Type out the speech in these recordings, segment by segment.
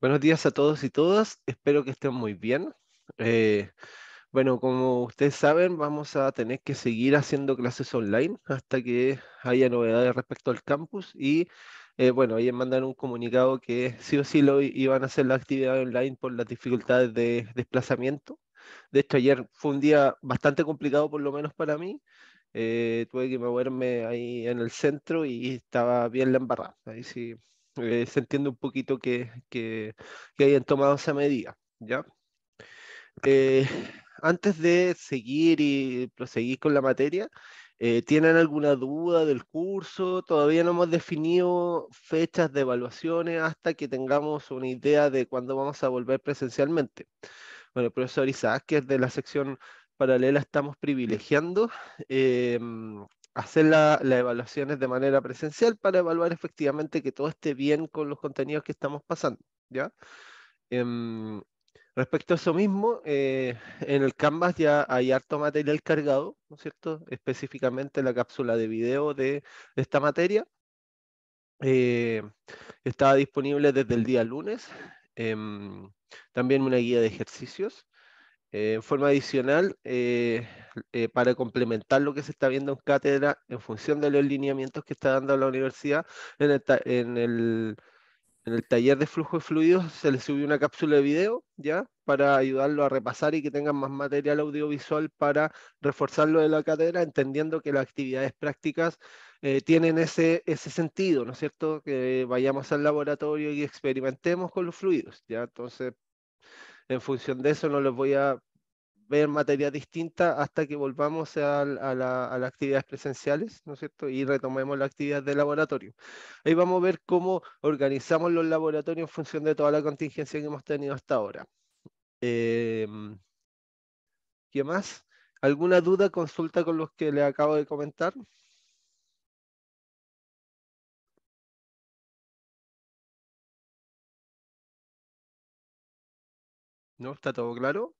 buenos días a todos y todas. Espero que estén muy bien. Eh, bueno, como ustedes saben, vamos a tener que seguir haciendo clases online hasta que haya novedades respecto al campus. Y eh, bueno, ayer mandaron un comunicado que sí o sí lo iban a hacer la actividad online por las dificultades de desplazamiento. De hecho, ayer fue un día bastante complicado, por lo menos para mí. Eh, tuve que moverme ahí en el centro y estaba bien la embarrada. Ahí sí eh, se entiende un poquito que, hayan tomado esa medida. ¿ya? Eh, antes de seguir y proseguir con la materia, eh, ¿tienen alguna duda del curso? Todavía no hemos definido fechas de evaluaciones hasta que tengamos una idea de cuándo vamos a volver presencialmente. Bueno, profesor Isaac, que es de la sección paralela, estamos privilegiando. Em, hacer las evaluaciones de manera presencial para evaluar efectivamente que todo esté bien con los contenidos que estamos pasando. ¿ya? Em, respecto a eso mismo, eh, en el Canvas ya hay harto material cargado, ¿no es cierto? Específicamente la cápsula de video de, esta materia. Eh, está estaba disponible desde el día lunes. Em, también una guía de ejercicios eh, en forma adicional, eh, eh, para complementar lo que se está viendo en cátedra, en función de los lineamientos que está dando la universidad, en el, en el, en el taller de flujo de fluidos se le subió una cápsula de video, ¿ya? Para ayudarlo a repasar y que tengan más material audiovisual para reforzarlo de la cátedra, entendiendo que las actividades prácticas tienen ese, ese sentido, ¿no es cierto? Que vayamos al laboratorio y experimentemos con los fluidos, ¿ya? Entonces, en función de eso no los voy a ver materia distinta hasta que volvamos a, las actividades presenciales, ¿no es cierto? Y retomemos las actividades de laboratorio. Ahí vamos a ver cómo organizamos los laboratorios en función de toda la contingencia que hemos tenido hasta ahora. Em, ¿Qué más? ¿Alguna duda, consulta con los que le acabo de comentar? ¿No? ¿Está todo claro?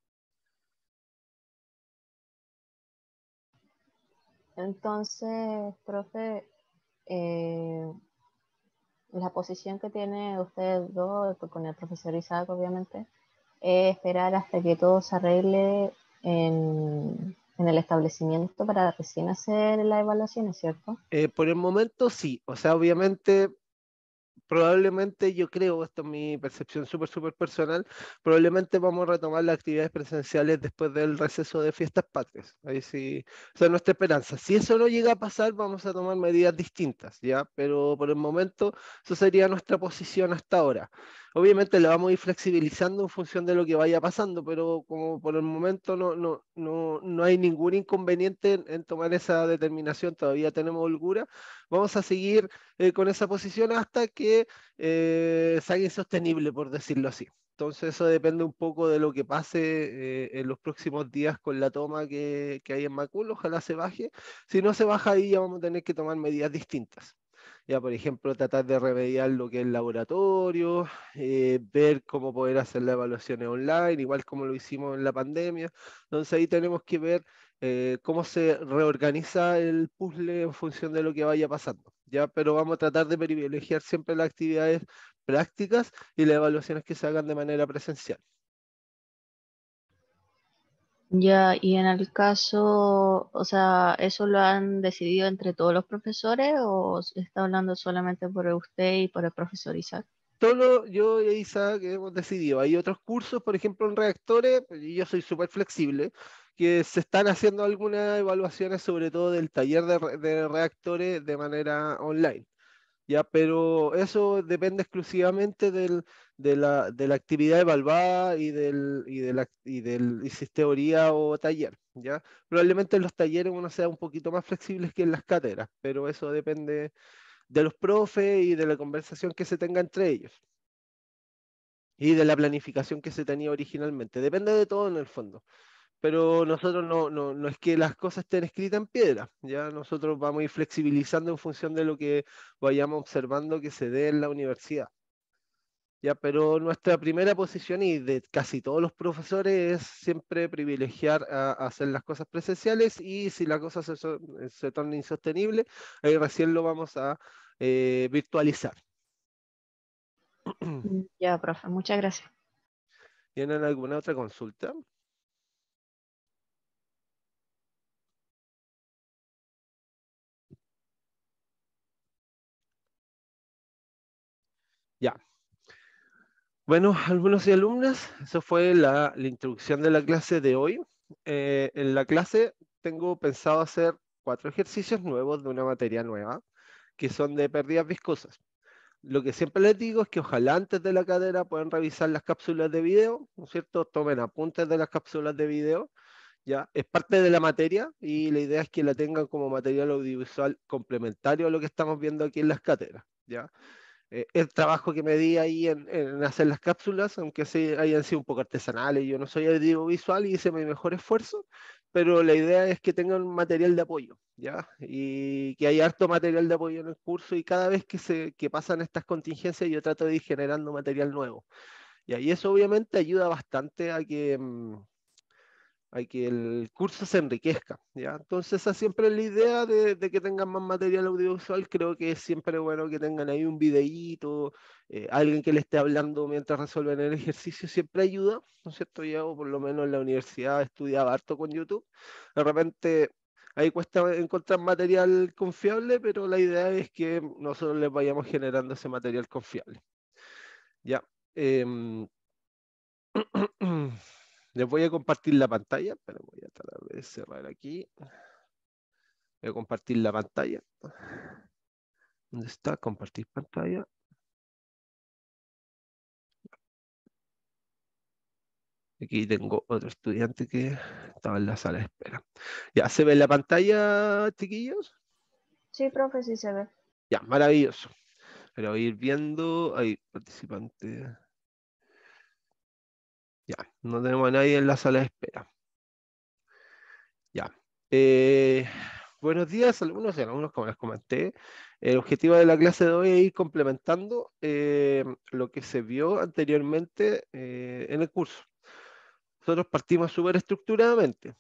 Entonces, profe, eh, la posición que tiene usted dos, con el profesor Isaac obviamente, es esperar hasta que todo se arregle en, el establecimiento para recién hacer la evaluación, ¿es cierto? Eh, por el momento sí, o sea, obviamente probablemente yo creo, esto es mi percepción súper, súper personal, probablemente vamos a retomar las actividades presenciales después del receso de fiestas patrias. Ahí sí, esa es nuestra esperanza. Si eso no llega a pasar, vamos a tomar medidas distintas, ¿ya? Pero por el momento, esa sería nuestra posición hasta ahora. Obviamente la vamos a ir flexibilizando en función de lo que vaya pasando, pero como por el momento no, hay ningún inconveniente en, tomar esa determinación, todavía tenemos holgura, vamos a seguir eh, con esa posición hasta que eh, salga insostenible, por decirlo así. Entonces eso depende un poco de lo que pase eh, en los próximos días con la toma que, que hay en Macul, ojalá se baje. Si no se baja ahí ya vamos a tener que tomar medidas distintas ya por ejemplo tratar de remediar lo que es el laboratorio, eh, ver cómo poder hacer las evaluaciones online, igual como lo hicimos en la pandemia. Entonces ahí tenemos que ver eh, cómo se reorganiza el puzzle en función de lo que vaya pasando. Ya, pero vamos a tratar de privilegiar siempre las actividades prácticas y las evaluaciones que se hagan de manera presencial. Ya, y en el caso, o sea, ¿eso lo han decidido entre todos los profesores o está hablando solamente por usted y por el profesor Isaac? Todo yo y Isaac hemos decidido. Hay otros cursos, por ejemplo, en reactores, y yo soy súper flexible, que se están haciendo algunas evaluaciones, sobre todo del taller de, de reactores, de manera online. Pero eso depende exclusivamente de, la, actividad evaluada y del, y de la, y del si es teoría o taller, ¿ya? Probablemente en los talleres uno sea un poquito más flexible que en las cátedras, pero eso depende de los profes y de la conversación que se tenga entre ellos. Y de la planificación que se tenía originalmente. Depende de todo en el fondo pero nosotros no, no, no, es que las cosas estén escritas en piedra, ya nosotros vamos a ir flexibilizando en función de lo que vayamos observando que se dé en la universidad. Ya, pero nuestra primera posición y de casi todos los profesores es siempre privilegiar hacer las cosas presenciales y si la cosa se, se torna insostenible, ahí recién lo vamos a eh, virtualizar. Ya, profe, muchas gracias. ¿Tienen alguna otra consulta? Bueno, alumnos y alumnas, eso fue la, introducción de la clase de hoy. Eh, en la clase tengo pensado hacer cuatro ejercicios nuevos de una materia nueva, que son de pérdidas viscosas. Lo que siempre les digo es que ojalá antes de la cadera puedan revisar las cápsulas de video, ¿no es cierto? Tomen apuntes de las cápsulas de video, ya es parte de la materia y la idea es que la tengan como material audiovisual complementario a lo que estamos viendo aquí en las cátedras, ¿ya? Eh, el trabajo que me di ahí en, hacer las cápsulas, aunque sí hayan sido un poco artesanales, yo no soy visual y hice mi mejor esfuerzo, pero la idea es que tengan material de apoyo, ¿ya? Y que hay harto material de apoyo en el curso y cada vez que, se, que pasan estas contingencias yo trato de ir generando material nuevo. Y ahí eso obviamente ayuda bastante a que... Mm, hay que el curso se enriquezca. ¿ya? Entonces, siempre la idea de, que tengan más material audiovisual. Creo que es siempre bueno que tengan ahí un videíto, eh, alguien que le esté hablando mientras resuelven el ejercicio, siempre ayuda, ¿no es cierto? Yo, por lo menos en la universidad, estudiaba harto con YouTube. De repente, ahí cuesta encontrar material confiable, pero la idea es que nosotros les vayamos generando ese material confiable. Ya. Em, Les voy a compartir la pantalla, pero voy a tratar cerrar aquí. Voy a compartir la pantalla. ¿Dónde está? Compartir pantalla. Aquí tengo otro estudiante que estaba en la sala de espera. ¿Ya se ve la pantalla, chiquillos? Sí, profe, sí se ve. Ya, maravilloso. Pero ir viendo, hay participantes. Ya, no tenemos a nadie en la sala de espera. Ya. Eh, buenos días, algunos y algunos, como les comenté. El objetivo de la clase de hoy es ir complementando eh, lo que se vio anteriormente eh, en el curso. Nosotros partimos súper estructuradamente.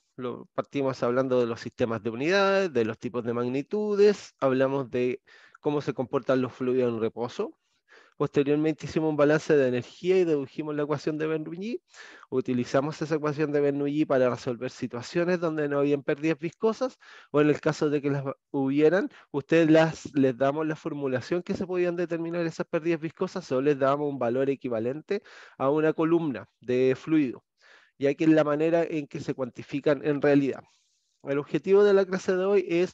partimos hablando de los sistemas de unidades, de los tipos de magnitudes, hablamos de cómo se comportan los fluidos en reposo, Posteriormente hicimos un balance de energía y dedujimos la ecuación de Bernoulli. Utilizamos esa ecuación de Bernoulli para resolver situaciones donde no habían pérdidas viscosas o en el caso de que las hubieran, ustedes las, les damos la formulación que se podían determinar esas pérdidas viscosas o les damos un valor equivalente a una columna de fluido, ya que es la manera en que se cuantifican en realidad. El objetivo de la clase de hoy es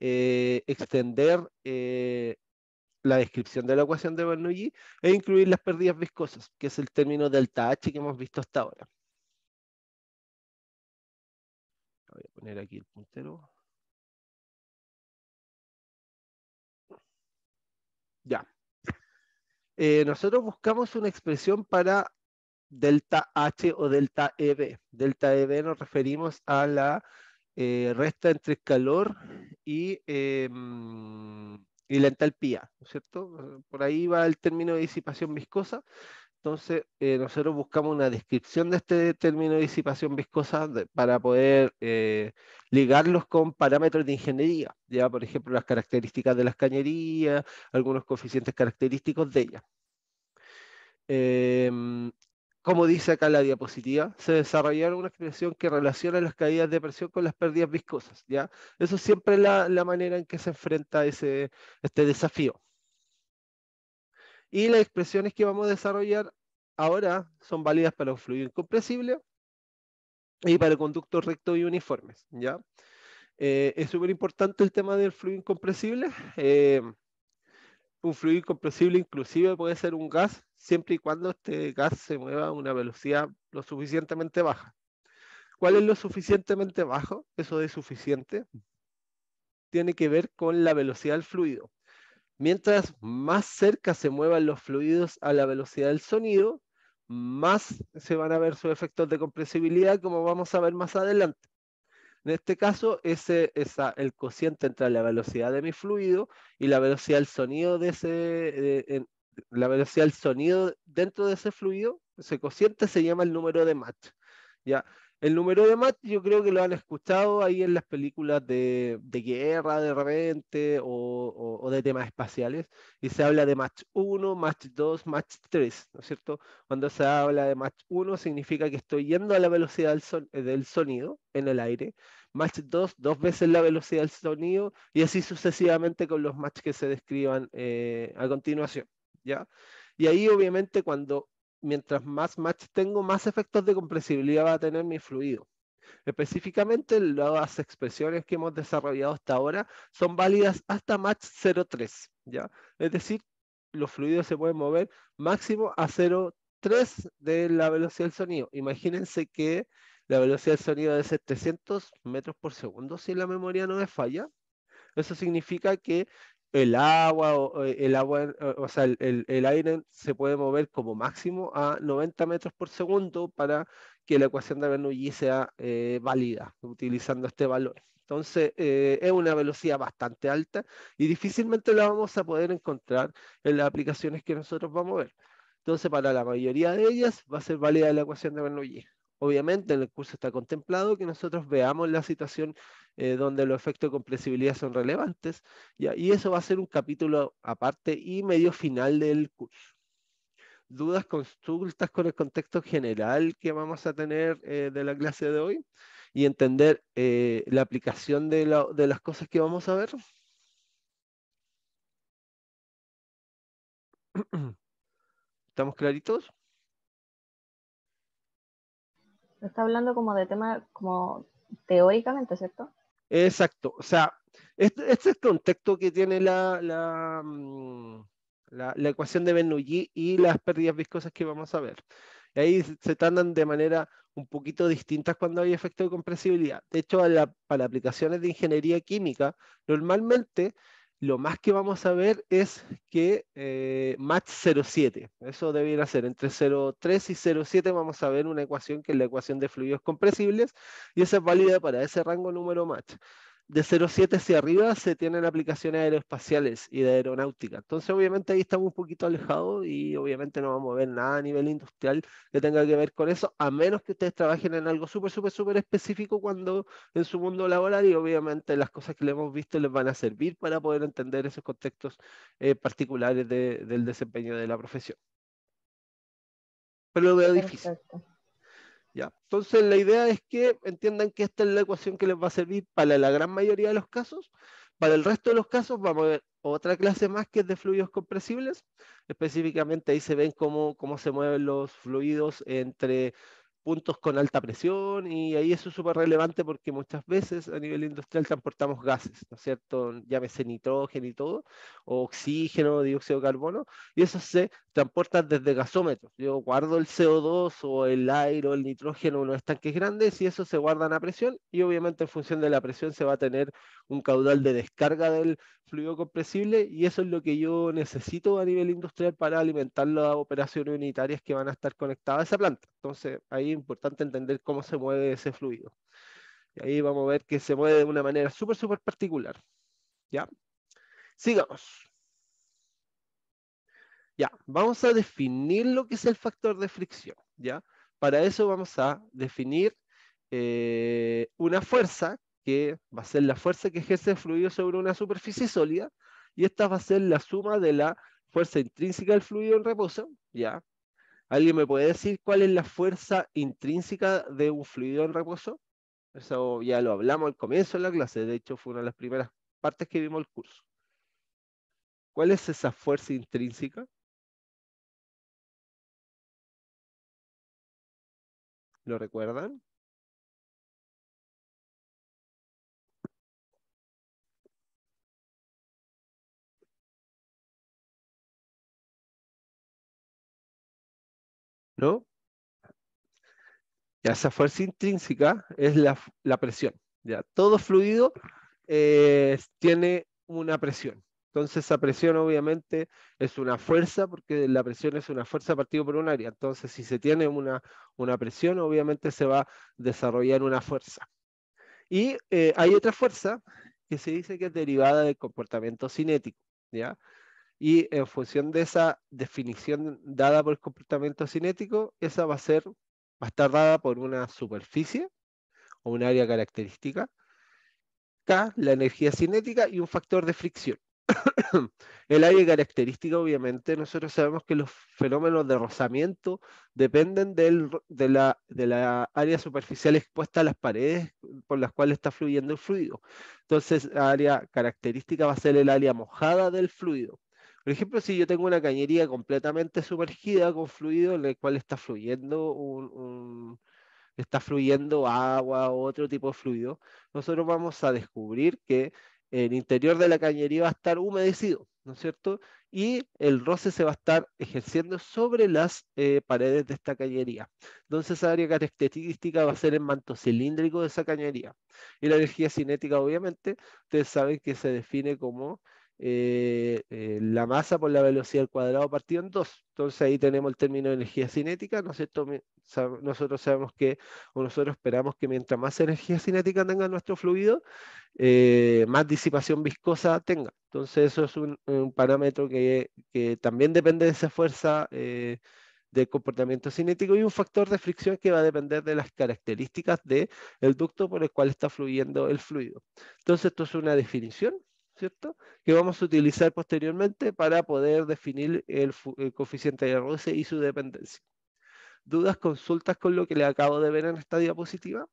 eh, extender eh, la descripción de la ecuación de Bernoulli e incluir las pérdidas viscosas, que es el término delta H que hemos visto hasta ahora. Voy a poner aquí el puntero. Ya. Eh, nosotros buscamos una expresión para delta H o delta EB. Delta EB nos referimos a la eh, resta entre calor y... Em, y la entalpía, ¿no es ¿cierto? Por ahí va el término de disipación viscosa. Entonces, eh, nosotros buscamos una descripción de este término de disipación viscosa para poder eh, ligarlos con parámetros de ingeniería, ya por ejemplo las características de las cañerías, algunos coeficientes característicos de ellas. Em, como dice acá la diapositiva, se desarrollaron una expresión que relaciona las caídas de presión con las pérdidas viscosas. ¿ya? Eso siempre es la, la manera en que se enfrenta ese, este desafío. Y las expresiones que vamos a desarrollar ahora son válidas para un fluido incompresible y para conductos rectos y uniformes. ¿ya? Eh, es súper importante el tema del fluido incompresible. Eh, un fluido compresible inclusive puede ser un gas siempre y cuando este gas se mueva a una velocidad lo suficientemente baja. ¿Cuál es lo suficientemente bajo? Eso de suficiente tiene que ver con la velocidad del fluido. Mientras más cerca se muevan los fluidos a la velocidad del sonido, más se van a ver sus efectos de compresibilidad, como vamos a ver más adelante. En este caso, ese, es el cociente entre la velocidad de mi fluido y la velocidad del sonido de ese, la velocidad del sonido dentro de ese fluido, ese cociente se llama el número de Mach. ¿ya? El número de Mach yo creo que lo han escuchado ahí en las películas de, de guerra de repente o, de temas espaciales y se habla de Mach 1, Mach 2, Mach 3, ¿no es cierto? Cuando se habla de Mach 1 significa que estoy yendo a la velocidad del, del sonido en el aire match 2, dos veces la velocidad del sonido y así sucesivamente con los match que se describan eh, a continuación. ¿ya? Y ahí obviamente cuando mientras más match tengo, más efectos de compresibilidad va a tener mi fluido. Específicamente las expresiones que hemos desarrollado hasta ahora son válidas hasta match 0.3, ¿ya? Es decir, los fluidos se pueden mover máximo a 0.3 de la velocidad del sonido. Imagínense que la velocidad del sonido es de 700 metros por segundo, si la memoria no me falla. Eso significa que el agua, o, el agua, o sea, el, aire se puede mover como máximo a 90 metros por segundo para que la ecuación de Bernoulli sea eh, válida utilizando este valor. Entonces, eh, es una velocidad bastante alta y difícilmente la vamos a poder encontrar en las aplicaciones que nosotros vamos a ver. Entonces, para la mayoría de ellas va a ser válida la ecuación de Bernoulli obviamente en el curso está contemplado que nosotros veamos la situación eh, donde los efectos de compresibilidad son relevantes, y eso va a ser un capítulo aparte y medio final del curso. Dudas, consultas con el contexto general que vamos a tener eh, de la clase de hoy y entender eh, la aplicación de las cosas que vamos a ver. ¿Estamos claritos? Está hablando como de tema, como teóricamente, ¿cierto? Exacto. O sea, este, este es el contexto que tiene la, mm, la, la, ecuación de Bernoulli y las pérdidas viscosas que vamos a ver. Y ahí se tratan de manera un poquito distintas cuando hay efecto de compresibilidad. De hecho, para aplicaciones de ingeniería química, normalmente lo más que vamos a ver es que eh, match 07, eso debiera ser entre 03 y 07 vamos a ver una ecuación que es la ecuación de fluidos compresibles y esa es válida para ese rango número match de 07 hacia arriba se tienen aplicaciones aeroespaciales y de aeronáutica. Entonces, obviamente ahí estamos un poquito alejados y obviamente no vamos a ver nada a nivel industrial que tenga que ver con eso, a menos que ustedes trabajen en algo súper, súper, súper específico cuando en su mundo laboral y obviamente las cosas que le hemos visto les van a servir para poder entender esos contextos eh, particulares del desempeño de la profesión. Pero lo veo difícil. Entonces, la idea es que entiendan que esta es la ecuación que les va a servir para la gran mayoría de los casos. Para el resto de los casos vamos a ver otra clase más que es de fluidos compresibles. Específicamente ahí se ven cómo se mueven los fluidos entre puntos con alta presión y ahí eso es súper relevante porque muchas veces a nivel industrial transportamos gases, ¿no es cierto? Llámese nitrógeno y todo, o oxígeno, dióxido de carbono, y eso se transporta desde gasómetros. Yo guardo el CO2 o el aire o el nitrógeno en unos tanques grandes y eso se guardan a presión y obviamente en función de la presión se va a tener un caudal de descarga del fluido compresible y eso es lo que yo necesito a nivel industrial para alimentar las operaciones unitarias que van a estar conectadas a esa planta. Entonces, ahí es importante entender cómo se mueve ese fluido. Y ahí vamos a ver que se mueve de una manera súper, súper particular. ¿Ya? Sigamos. Ya, vamos a definir lo que es el factor de fricción, ¿ya? Para eso vamos a definir eh, una fuerza que va a ser la fuerza que ejerce el fluido sobre una superficie sólida, y esta va a ser la suma de la fuerza intrínseca del fluido en reposo, ¿ya? ¿Alguien me puede decir cuál es la fuerza intrínseca de un fluido en reposo? Eso ya lo hablamos al comienzo de la clase, de hecho fue una de las primeras partes que vimos el curso. ¿Cuál es esa fuerza intrínseca? ¿Lo recuerdan? ¿no? esa fuerza intrínseca es la, presión. ¿ya? Todo fluido eh, tiene una presión. Entonces esa presión obviamente es una fuerza, porque la presión es una fuerza partido por un área. Entonces si se tiene una, presión, obviamente se va a desarrollar una fuerza. Y eh, hay otra fuerza que se dice que es derivada del comportamiento cinético. ¿ya? y en función de esa definición dada por el comportamiento cinético, esa va a ser, va a estar dada por una superficie o un área característica, K, la energía cinética y un factor de fricción. el área característica, obviamente, nosotros sabemos que los fenómenos de rozamiento dependen de, la, de, la, área superficial expuesta a las paredes por las cuales está fluyendo el fluido. Entonces, la área característica va a ser el área mojada del fluido. Por ejemplo, si yo tengo una cañería completamente sumergida con fluido en el cual está fluyendo está fluyendo agua o otro tipo de fluido, nosotros vamos a descubrir que el interior de la cañería va a estar humedecido, ¿no es cierto? Y el roce se va a estar ejerciendo sobre las eh, paredes de esta cañería. Entonces esa área característica va a ser el manto cilíndrico de esa cañería. Y la energía cinética, obviamente, ustedes saben que se define como eh, eh, la masa por la velocidad al cuadrado partido en 2. Entonces ahí tenemos el término de energía cinética, Nosotros sabemos que, nosotros esperamos que mientras más energía cinética tenga nuestro fluido, eh, más disipación viscosa tenga. Entonces eso es un, parámetro que, también depende de esa fuerza de comportamiento cinético y un factor de fricción que va a depender de las características del ducto por el cual está fluyendo el fluido. Entonces, esto es una definición ¿cierto? Que vamos a utilizar posteriormente para poder definir el, coeficiente de ROS y su dependencia. ¿Dudas, consultas con lo que le acabo de ver en esta diapositiva?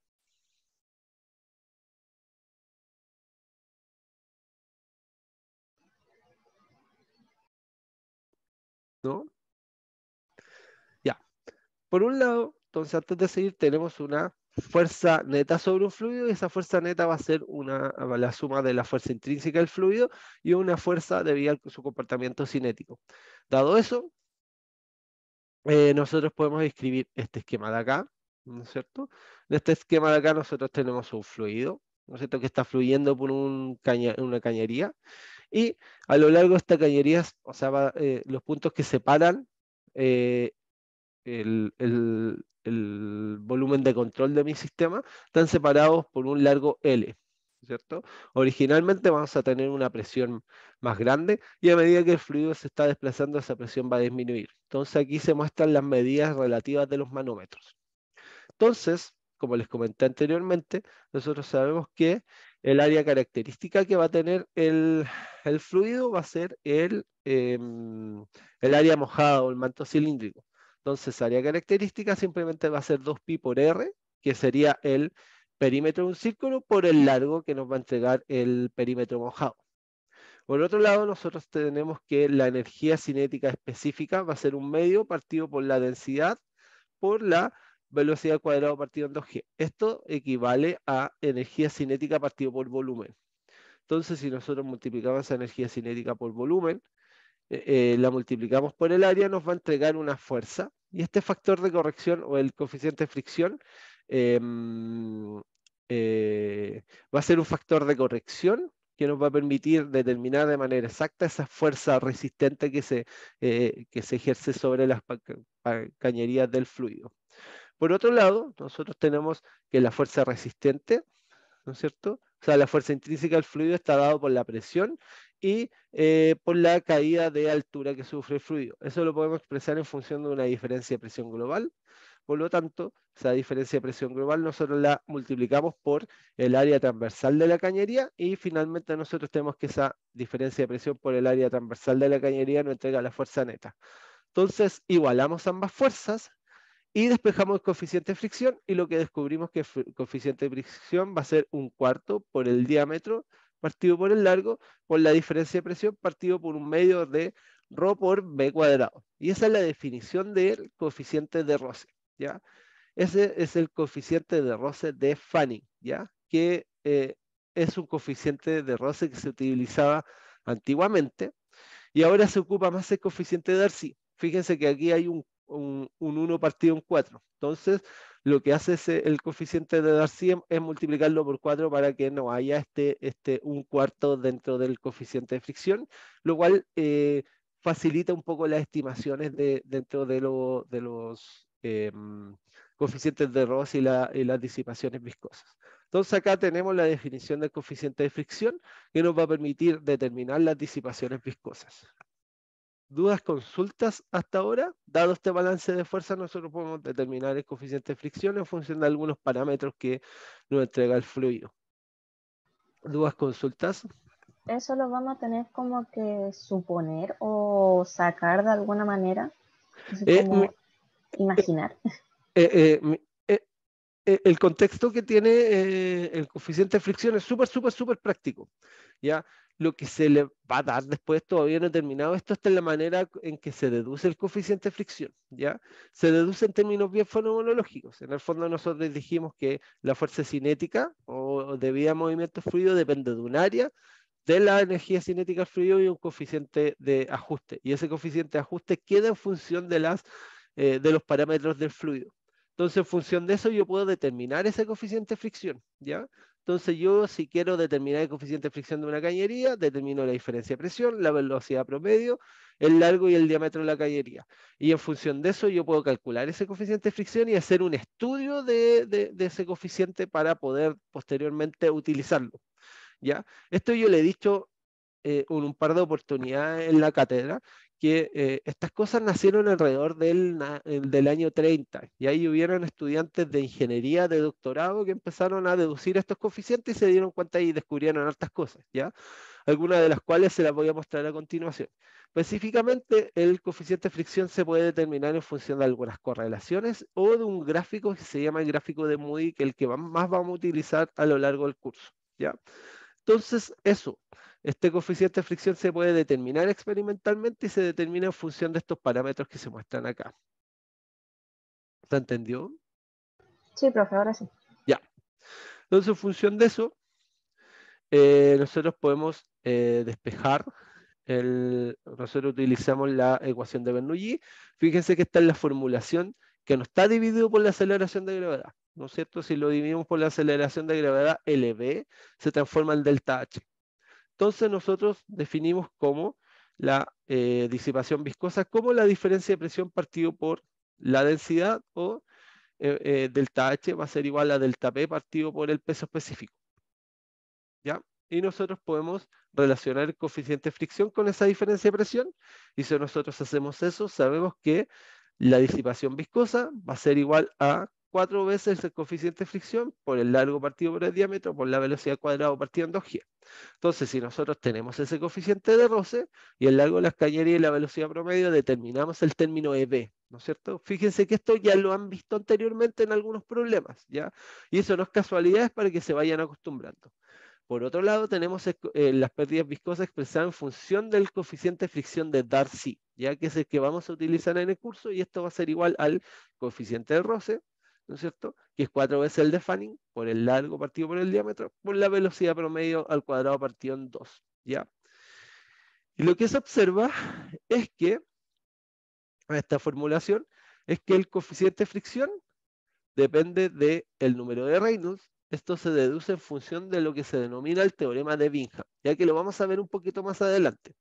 ¿No? Ya. Por un lado, entonces antes de seguir tenemos una fuerza neta sobre un fluido y esa fuerza neta va a ser una, la suma de la fuerza intrínseca del fluido y una fuerza debida a su comportamiento cinético. Dado eso, eh, nosotros podemos escribir este esquema de acá, ¿no es cierto? En este esquema de acá nosotros tenemos un fluido, ¿no es cierto?, que está fluyendo por un una cañería y a lo largo de esta cañería, o sea, eh, los puntos que separan eh, el, volumen de control de mi sistema están separados por un largo L. ¿cierto? Originalmente vamos a tener una presión más grande y a medida que el fluido se está desplazando, esa presión va a disminuir. Entonces aquí se muestran las medidas relativas de los manómetros. Entonces, como les comenté anteriormente, nosotros sabemos que el área característica que va a tener el, fluido va a ser em, el área mojada o el manto cilíndrico. Entonces, área característica simplemente va a ser 2pi por r, que sería el perímetro de un círculo por el largo que nos va a entregar el perímetro mojado. Por otro lado, nosotros tenemos que la energía cinética específica va a ser un medio partido por la densidad por la velocidad cuadrada partido en 2g. Esto equivale a energía cinética partido por volumen. Entonces, si nosotros multiplicamos esa energía cinética por volumen, eh, eh, la multiplicamos por el área, nos va a entregar una fuerza. Y este factor de corrección o el coeficiente de fricción em, eh, va a ser un factor de corrección que nos va a permitir determinar de manera exacta esa fuerza resistente que se, que se ejerce sobre las cañerías del fluido. Por otro lado, nosotros tenemos que la fuerza resistente, ¿no es cierto?, o sea, la fuerza intrínseca del fluido está dado por la presión y eh, por la caída de altura que sufre el fluido. Eso lo podemos expresar en función de una diferencia de presión global. Por lo tanto, esa diferencia de presión global nosotros la multiplicamos por el área transversal de la cañería y finalmente nosotros tenemos que esa diferencia de presión por el área transversal de la cañería nos entrega la fuerza neta. Entonces, igualamos ambas fuerzas y despejamos el coeficiente de fricción y lo que descubrimos que el coeficiente de fricción va a ser un cuarto por el diámetro partido por el largo por la diferencia de presión partido por un medio de rho por b cuadrado. Y esa es la definición del coeficiente de roce, ¿ya? Ese es el coeficiente de roce de Fanning, ¿ya? Que eh, es un coeficiente de roce que se utilizaba antiguamente y ahora se ocupa más el coeficiente de Darcy. Fíjense que aquí hay un un, 1 partido un 4. Entonces, lo que hace ese el coeficiente de Darcy es multiplicarlo por 4 para que no haya este, este un cuarto dentro del coeficiente de fricción, lo cual eh, facilita un poco las estimaciones de, dentro de, lo, de los em, coeficientes de Ross y, y, las disipaciones viscosas. Entonces acá tenemos la definición del coeficiente de fricción que nos va a permitir determinar las disipaciones viscosas dudas, consultas hasta ahora. Dado este balance de fuerza, nosotros podemos determinar el coeficiente de fricción en función de algunos parámetros que nos entrega el fluido. ¿Dudas, consultas? ¿Eso lo vamos a tener como que suponer o sacar de alguna manera? Eh, imaginar. Eh, eh, eh, el contexto que tiene el coeficiente de fricción es súper, súper, súper práctico. ¿ya? lo que se le va a dar después todavía no terminado. Esto es es la manera en que se deduce el coeficiente de fricción, ¿ya? Se deduce en términos bien fenomenológicos. En el fondo nosotros dijimos que la fuerza cinética o debida a movimiento fluido depende de un área, de la energía cinética fluido y un coeficiente de ajuste. Y ese coeficiente de ajuste queda en función de, las, eh, de los parámetros del fluido. Entonces, en función de eso, yo puedo determinar ese coeficiente de fricción, ¿ya? Entonces yo si quiero determinar el coeficiente de fricción de una cañería, determino la diferencia de presión, la velocidad promedio, el largo y el diámetro de la cañería. Y en función de eso yo puedo calcular ese coeficiente de fricción y hacer un estudio de, ese coeficiente para poder posteriormente utilizarlo. ¿ya? Esto yo le he dicho eh, un par de oportunidades en la cátedra, que eh, estas cosas nacieron alrededor del, del año 30 y ahí hubieron estudiantes de ingeniería de doctorado que empezaron a deducir estos coeficientes y se dieron cuenta y descubrieron hartas cosas, ¿ya? Algunas de las cuales se las voy a mostrar a continuación. Específicamente, el coeficiente de fricción se puede determinar en función de algunas correlaciones o de un gráfico que se llama el gráfico de Moody, que es el que más vamos a utilizar a lo largo del curso, ¿ya? Entonces, eso. Este coeficiente de fricción se puede determinar experimentalmente y se determina en función de estos parámetros que se muestran acá. ¿Se entendió? Sí, profe, ahora sí. Ya. Entonces, en función de eso, eh, nosotros podemos eh, despejar, nosotros utilizamos la ecuación de Bernoulli. Fíjense que está en la formulación que no está dividido por la aceleración de gravedad, ¿no es cierto? Si lo dividimos por la aceleración de gravedad LB, se transforma en delta H. Entonces nosotros definimos como la eh, disipación viscosa como la diferencia de presión partido por la densidad o eh, eh, delta H va a ser igual a delta P partido por el peso específico. ¿Ya? Y nosotros podemos relacionar el coeficiente de fricción con esa diferencia de presión. Y si nosotros hacemos eso, sabemos que la disipación viscosa va a ser igual a cuatro veces el coeficiente de fricción por el largo partido por el diámetro por la velocidad cuadrada partido en 2G. Entonces, si nosotros tenemos ese coeficiente de roce y el largo de las cañerías y la velocidad promedio, determinamos el término EB, ¿no es cierto? Fíjense que esto ya lo han visto anteriormente en algunos problemas, ¿ya? Y eso no es casualidad, es para que se vayan acostumbrando. Por otro lado, tenemos eh, las pérdidas viscosas expresadas en función del coeficiente de fricción de Darcy, ya que es el que vamos a utilizar en el curso, y esto va a ser igual al coeficiente de roce ¿no es cierto? Que es cuatro veces el de Fanning, por el largo partido por el diámetro, por la velocidad promedio al cuadrado partido en dos, ¿ya? Y lo que se observa es que, a esta formulación, es que el coeficiente de fricción depende del número de Reynolds. Esto se deduce en función de lo que se denomina el teorema de Bingham, ya que lo vamos a ver un poquito más adelante.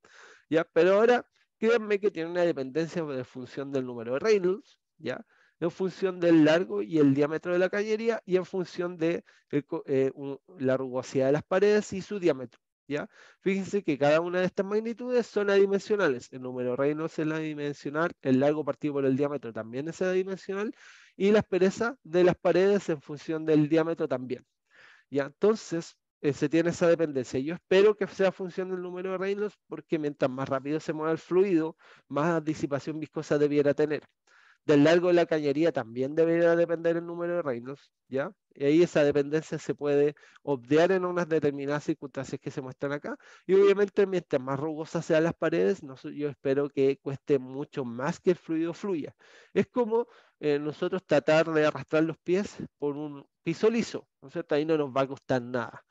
¿ya? Pero ahora, créanme que tiene una dependencia de función del número de Reynolds, ¿ya? en función del largo y el diámetro de la cañería y en función de eh, eh, la rugosidad de las paredes y su diámetro. Fíjense que cada una de estas magnitudes son adimensionales. El número reinos es adimensional, el largo partido por el diámetro también es adimensional y la aspereza de las paredes en función del diámetro también. Entonces, eh, se tiene esa dependencia. Yo espero que sea función del número de reinos, porque mientras más rápido se mueva el fluido, más disipación viscosa debiera tener. Del largo de la cañería también debería depender el número de reinos, ¿ya? Y ahí esa dependencia se puede obviar en unas determinadas circunstancias que se muestran acá. Y obviamente, mientras más rugosas sean las paredes, yo espero que cueste mucho más que el fluido fluya. Es como eh, nosotros tratar de arrastrar los pies por un piso liso, ¿no cierto? Ahí no nos va a costar nada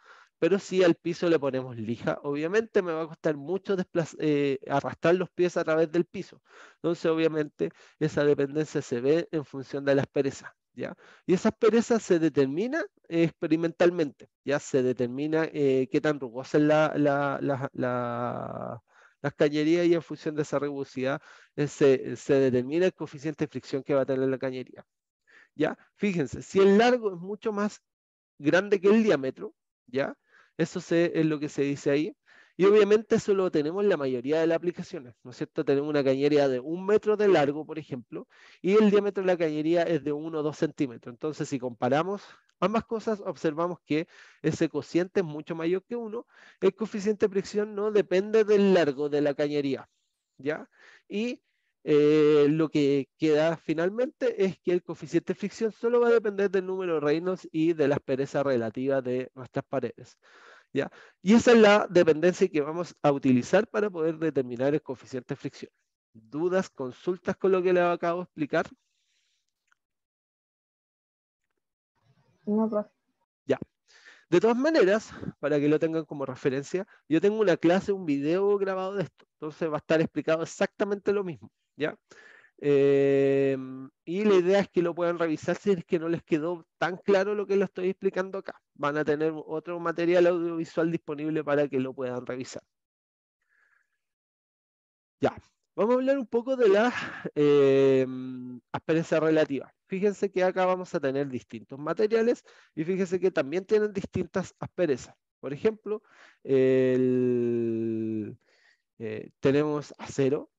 pero si al piso le ponemos lija, obviamente me va a costar mucho eh, arrastrar los pies a través del piso. Entonces, obviamente, esa dependencia se ve en función de la espereza, ¿Ya? Y esa aspereza se determina eh, experimentalmente, ya se determina eh, qué tan rugosa es la, la, las cañerías y en función de esa rugosidad se, se, determina el coeficiente de fricción que va a tener la cañería. ¿Ya? Fíjense, si el largo es mucho más grande que el diámetro, ¿ya? Eso es lo que se dice ahí. Y obviamente eso tenemos la mayoría de las aplicaciones, ¿no es cierto? Tenemos una cañería de un metro de largo, por ejemplo, y el diámetro de la cañería es de uno o dos centímetros. Entonces, si comparamos ambas cosas, observamos que ese cociente es mucho mayor que uno. El coeficiente de fricción no depende del largo de la cañería, ¿ya? Y eh, lo que queda finalmente es que el coeficiente de fricción solo va a depender del número de reinos y de la aspereza relativa de nuestras paredes. Y esa es la dependencia que vamos a utilizar para poder determinar el coeficiente de fricción. ¿Dudas, consultas con lo que le acabo de explicar? No, Ya. De todas maneras, para que lo tengan como referencia, yo tengo una clase, un video grabado de esto. Entonces va a estar explicado exactamente lo mismo. ¿Ya? Em, y la idea es que lo puedan revisar si es que no les quedó tan claro lo que lo estoy explicando acá. Van a tener otro material audiovisual disponible para que lo puedan revisar. Ya, vamos a hablar un poco de la em, Aspereza relativa relativas. Fíjense que acá vamos a tener distintos materiales y fíjense que también tienen distintas asperezas. Por ejemplo, eh, tenemos acero,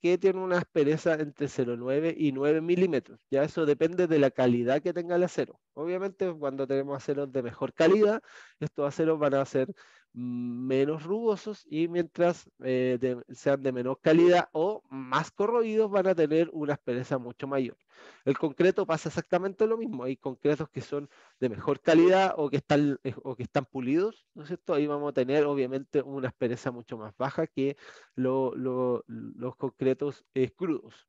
que tiene una aspereza entre 0,9 y 9 milímetros. Ya eso depende de la calidad que tenga el acero. Obviamente, cuando tenemos aceros de mejor calidad, estos aceros van a ser menos rugosos y mientras eh, sean de menor calidad o más corroídos van a tener una aspereza mucho mayor. El concreto pasa exactamente lo mismo, hay concretos que son de mejor calidad o que están, eh, o que están pulidos, ¿no es cierto? Ahí vamos a tener obviamente una aspereza mucho más baja que los concretos eh, crudos.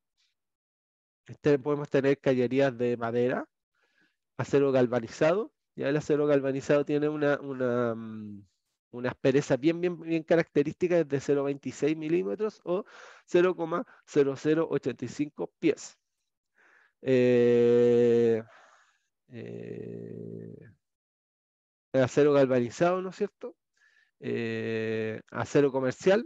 Este, podemos tener callerías de madera, acero galvanizado, ya el acero galvanizado tiene una, una mm, una aspereza bien, bien, bien característica de 0,26 milímetros o 0,0085 pies. Eh, eh, acero galvanizado, ¿no es cierto? Eh, acero comercial,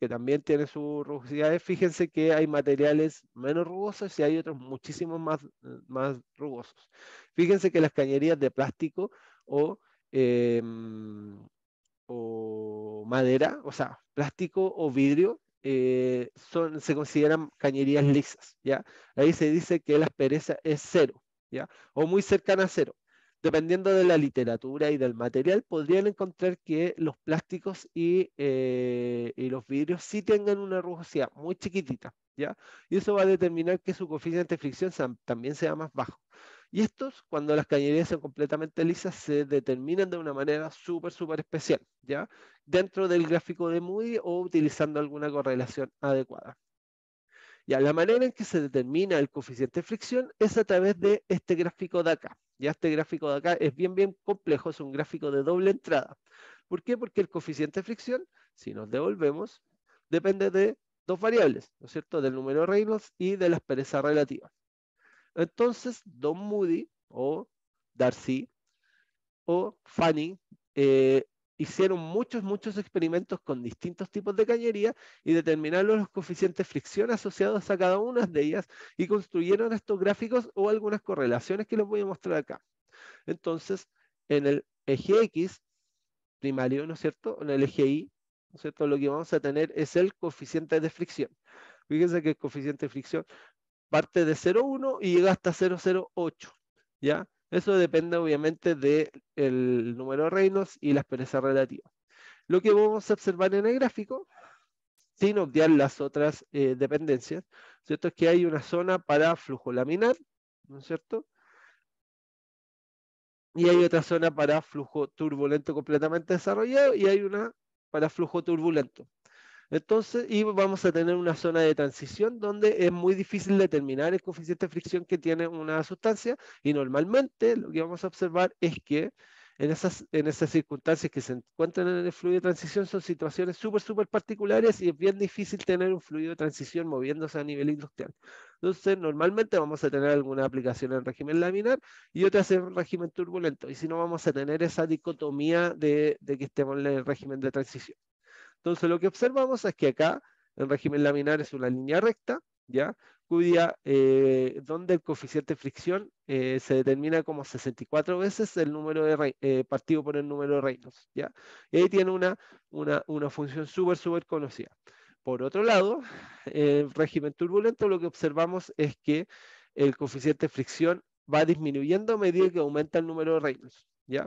que también tiene sus rugosidades. Fíjense que hay materiales menos rugosos y hay otros muchísimos más, más rugosos. Fíjense que las cañerías de plástico o em, o madera, o sea, plástico o vidrio, eh, son, se consideran cañerías lisas, ¿ya? Ahí se dice que la aspereza es cero, ¿ya? O muy cercana a cero. Dependiendo de la literatura y del material, podrían encontrar que los plásticos y, eh, y los vidrios sí tengan una rugosidad muy chiquitita, ¿ya? Y eso va a determinar que su coeficiente de fricción también sea más bajo. Y estos, cuando las cañerías son completamente lisas, se determinan de una manera súper, súper especial, ¿ya? Dentro del gráfico de Moody o utilizando alguna correlación adecuada. Ya, la manera en que se determina el coeficiente de fricción es a través de este gráfico de acá. Ya este gráfico de acá es bien, bien complejo, es un gráfico de doble entrada. ¿Por qué? Porque el coeficiente de fricción, si nos devolvemos, depende de dos variables, ¿no es cierto? Del número de Reynolds y de la aspereza relativa. Entonces, Don Moody o Darcy o Fanning, eh, hicieron muchos, muchos experimentos con distintos tipos de cañería y determinaron los coeficientes de fricción asociados a cada una de ellas y construyeron estos gráficos o algunas correlaciones que les voy a mostrar acá. Entonces, en el eje X primario, ¿no es cierto? En el eje Y, ¿no es cierto? Lo que vamos a tener es el coeficiente de fricción. Fíjense que el coeficiente de fricción parte de 0,1 y llega hasta 0,08, ¿ya? Eso depende obviamente del número de reinos y la experiencia relativa. Lo que vamos a observar en el gráfico, sin obviar las otras eh, dependencias, ¿cierto? Es que hay una zona para flujo laminar, ¿no es cierto? Y hay otra zona para flujo turbulento completamente desarrollado y hay una para flujo turbulento. Entonces, y vamos a tener una zona de transición donde es muy difícil determinar el coeficiente de fricción que tiene una sustancia y normalmente lo que vamos a observar es que en esas, circunstancias que se encuentran en el fluido de transición son situaciones súper, súper particulares y es bien difícil tener un fluido de transición moviéndose a nivel industrial. Entonces, normalmente vamos a tener alguna aplicación en régimen laminar y otra en régimen turbulento. Y si no, vamos a tener esa dicotomía de, de que estemos en el régimen de transición. Entonces, lo que observamos es que acá el régimen laminar es una línea recta, ¿ya? Cuya, eh, donde el coeficiente de fricción eh, se determina como 64 veces el número de eh, partido por el número de reinos, ¿ya? Y ahí tiene una, una, una función súper, súper conocida. Por otro lado, en régimen turbulento lo que observamos es que el coeficiente de fricción va disminuyendo a medida que aumenta el número de reinos, ¿ya?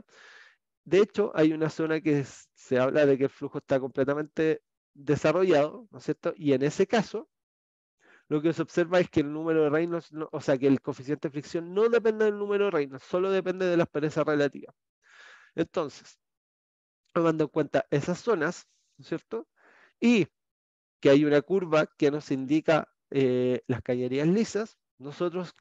De hecho, hay una zona que se habla de que el flujo está completamente desarrollado, ¿no es cierto? Y en ese caso, lo que se observa es que el número de reinos, o sea, que el coeficiente de fricción no depende del número de reinos, solo depende de la aspereza relativa. Entonces, tomando en cuenta esas zonas, ¿no es cierto? Y que hay una curva que nos indica eh, las cañerías lisas, nosotros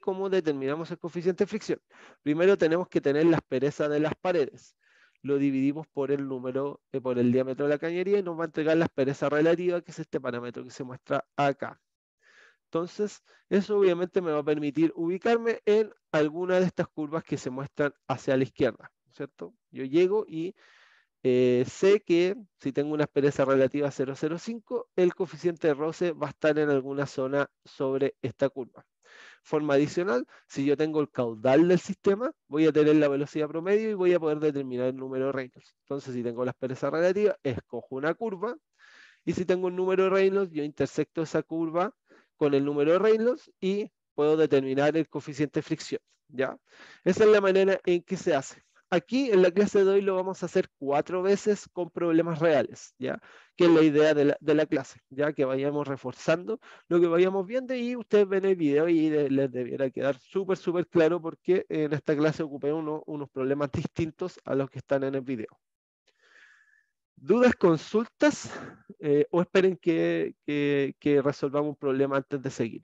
¿Cómo determinamos el coeficiente de fricción? Primero tenemos que tener la aspereza de las paredes. Lo dividimos por el número, eh, por el diámetro de la cañería y nos va a entregar la aspereza relativa, que es este parámetro que se muestra acá. Entonces, eso obviamente me va a permitir ubicarme en alguna de estas curvas que se muestran hacia la izquierda, ¿cierto? Yo llego y eh, sé que si tengo una aspereza relativa 0,05, el coeficiente de roce va a estar en alguna zona sobre esta curva forma adicional, si yo tengo el caudal del sistema, voy a tener la velocidad promedio y voy a poder determinar el número de reinos. Entonces, si tengo la aspereza relativa, escojo una curva, y si tengo un número de reinos, yo intersecto esa curva con el número de reinos y puedo determinar el coeficiente de fricción. ¿ya? Esa es la manera en que se hace. Aquí en la clase de hoy lo vamos a hacer cuatro veces con problemas reales, ¿ya? Que es la idea de la, clase, ya que vayamos reforzando lo que vayamos viendo y ustedes ven el video y les debiera quedar súper, súper claro porque en esta clase ocupé uno, unos problemas distintos a los que están en el video. ¿Dudas, consultas? Eh, ¿O esperen que, que resolvamos un problema antes de seguir?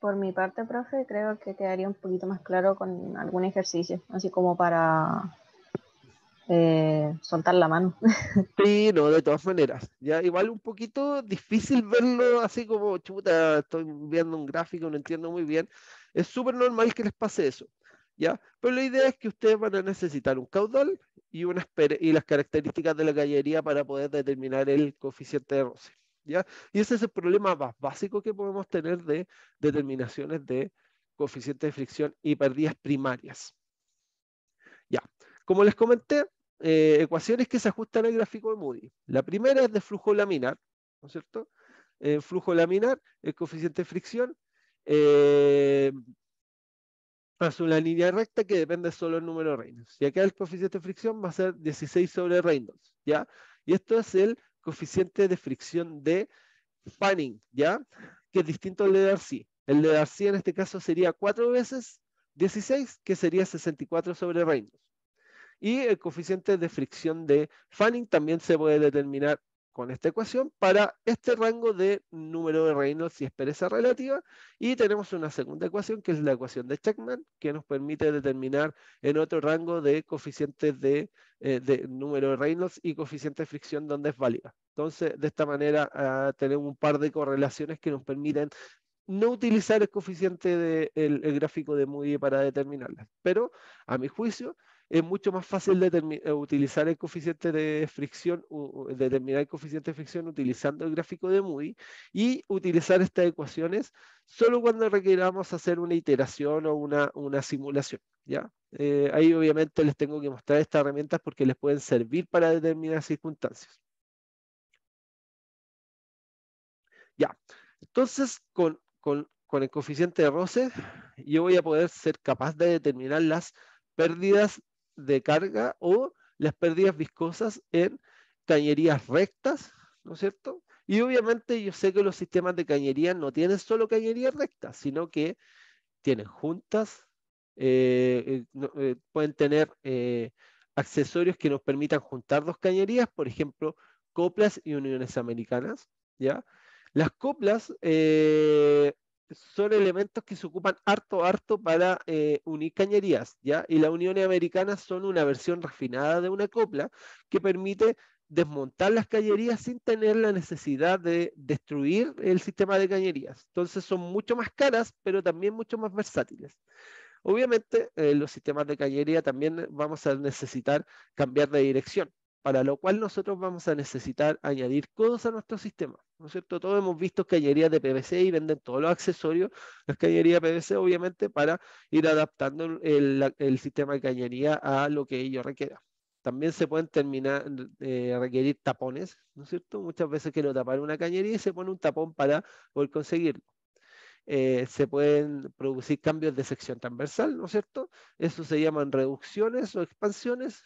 Por mi parte, profe, creo que quedaría un poquito más claro con algún ejercicio, así como para eh, soltar la mano. Sí, no, de todas maneras. Ya igual un poquito difícil verlo así como, chuta, estoy viendo un gráfico, no entiendo muy bien. Es súper normal que les pase eso. ¿Ya? Pero la idea es que ustedes van a necesitar un caudal y, unas y las características de la gallería para poder determinar el coeficiente de roce. Y ese es el problema más básico que podemos tener de determinaciones de coeficiente de fricción y pérdidas primarias. Ya, como les comenté, eh, ecuaciones que se ajustan al gráfico de Moody. La primera es de flujo laminar, ¿no es cierto? Eh, flujo laminar, el coeficiente de fricción, eh, hace una línea recta que depende solo del número de Reynolds. Y acá el coeficiente de fricción va a ser 16 sobre Reynolds, ¿ya? Y esto es el coeficiente de fricción de Fanning, ¿ya? Que es distinto al de Darcy. El de Darcy en este caso sería 4 veces 16, que sería 64 sobre Reynolds. Y el coeficiente de fricción de Fanning también se puede determinar con esta ecuación para este rango de número de Reynolds y espereza relativa. Y tenemos una segunda ecuación, que es la ecuación de Checkman, que nos permite determinar en otro rango de coeficientes eh, de, número de Reynolds y coeficiente de fricción donde es válida. Entonces, de esta manera ah, tenemos un par de correlaciones que nos permiten no utilizar el coeficiente del de, el gráfico de Moody para determinarlas. Pero, a mi juicio, es mucho más fácil eh, utilizar el coeficiente de fricción, determinar el coeficiente de fricción utilizando el gráfico de Moody y utilizar estas ecuaciones solo cuando requeramos hacer una iteración o una, una simulación. ¿ya? Eh, ahí obviamente les tengo que mostrar estas herramientas porque les pueden servir para determinadas circunstancias. Ya, entonces con, con, con el coeficiente de roce yo voy a poder ser capaz de determinar las pérdidas de carga o las pérdidas viscosas en cañerías rectas, ¿no es cierto? Y obviamente yo sé que los sistemas de cañería no tienen solo cañerías rectas, sino que tienen juntas, eh, eh, eh, pueden tener accesorios que nos permitan juntar dos cañerías, por ejemplo, coplas y uniones americanas, ¿ya? Las coplas son elementos que se ocupan harto, harto para eh, unir cañerías, ¿ya? Y la Unión Americana son una versión refinada de una copla que permite desmontar las cañerías sin tener la necesidad de destruir el sistema de cañerías. Entonces son mucho más caras, pero también mucho más versátiles. Obviamente, eh, los sistemas de cañería también vamos a necesitar cambiar de dirección, para lo cual nosotros vamos a necesitar añadir codos a nuestro sistema cierto? Todos hemos visto cañerías de PVC y venden todos los accesorios, las cañerías PVC, obviamente, para ir adaptando el, sistema de cañería a lo que ellos requieran. También se pueden terminar, eh, requerir tapones, ¿no es cierto? Muchas veces quiero tapar una cañería y se pone un tapón para poder conseguirlo. Eh, se pueden producir cambios de sección transversal, ¿no es cierto? Eso se llaman reducciones o expansiones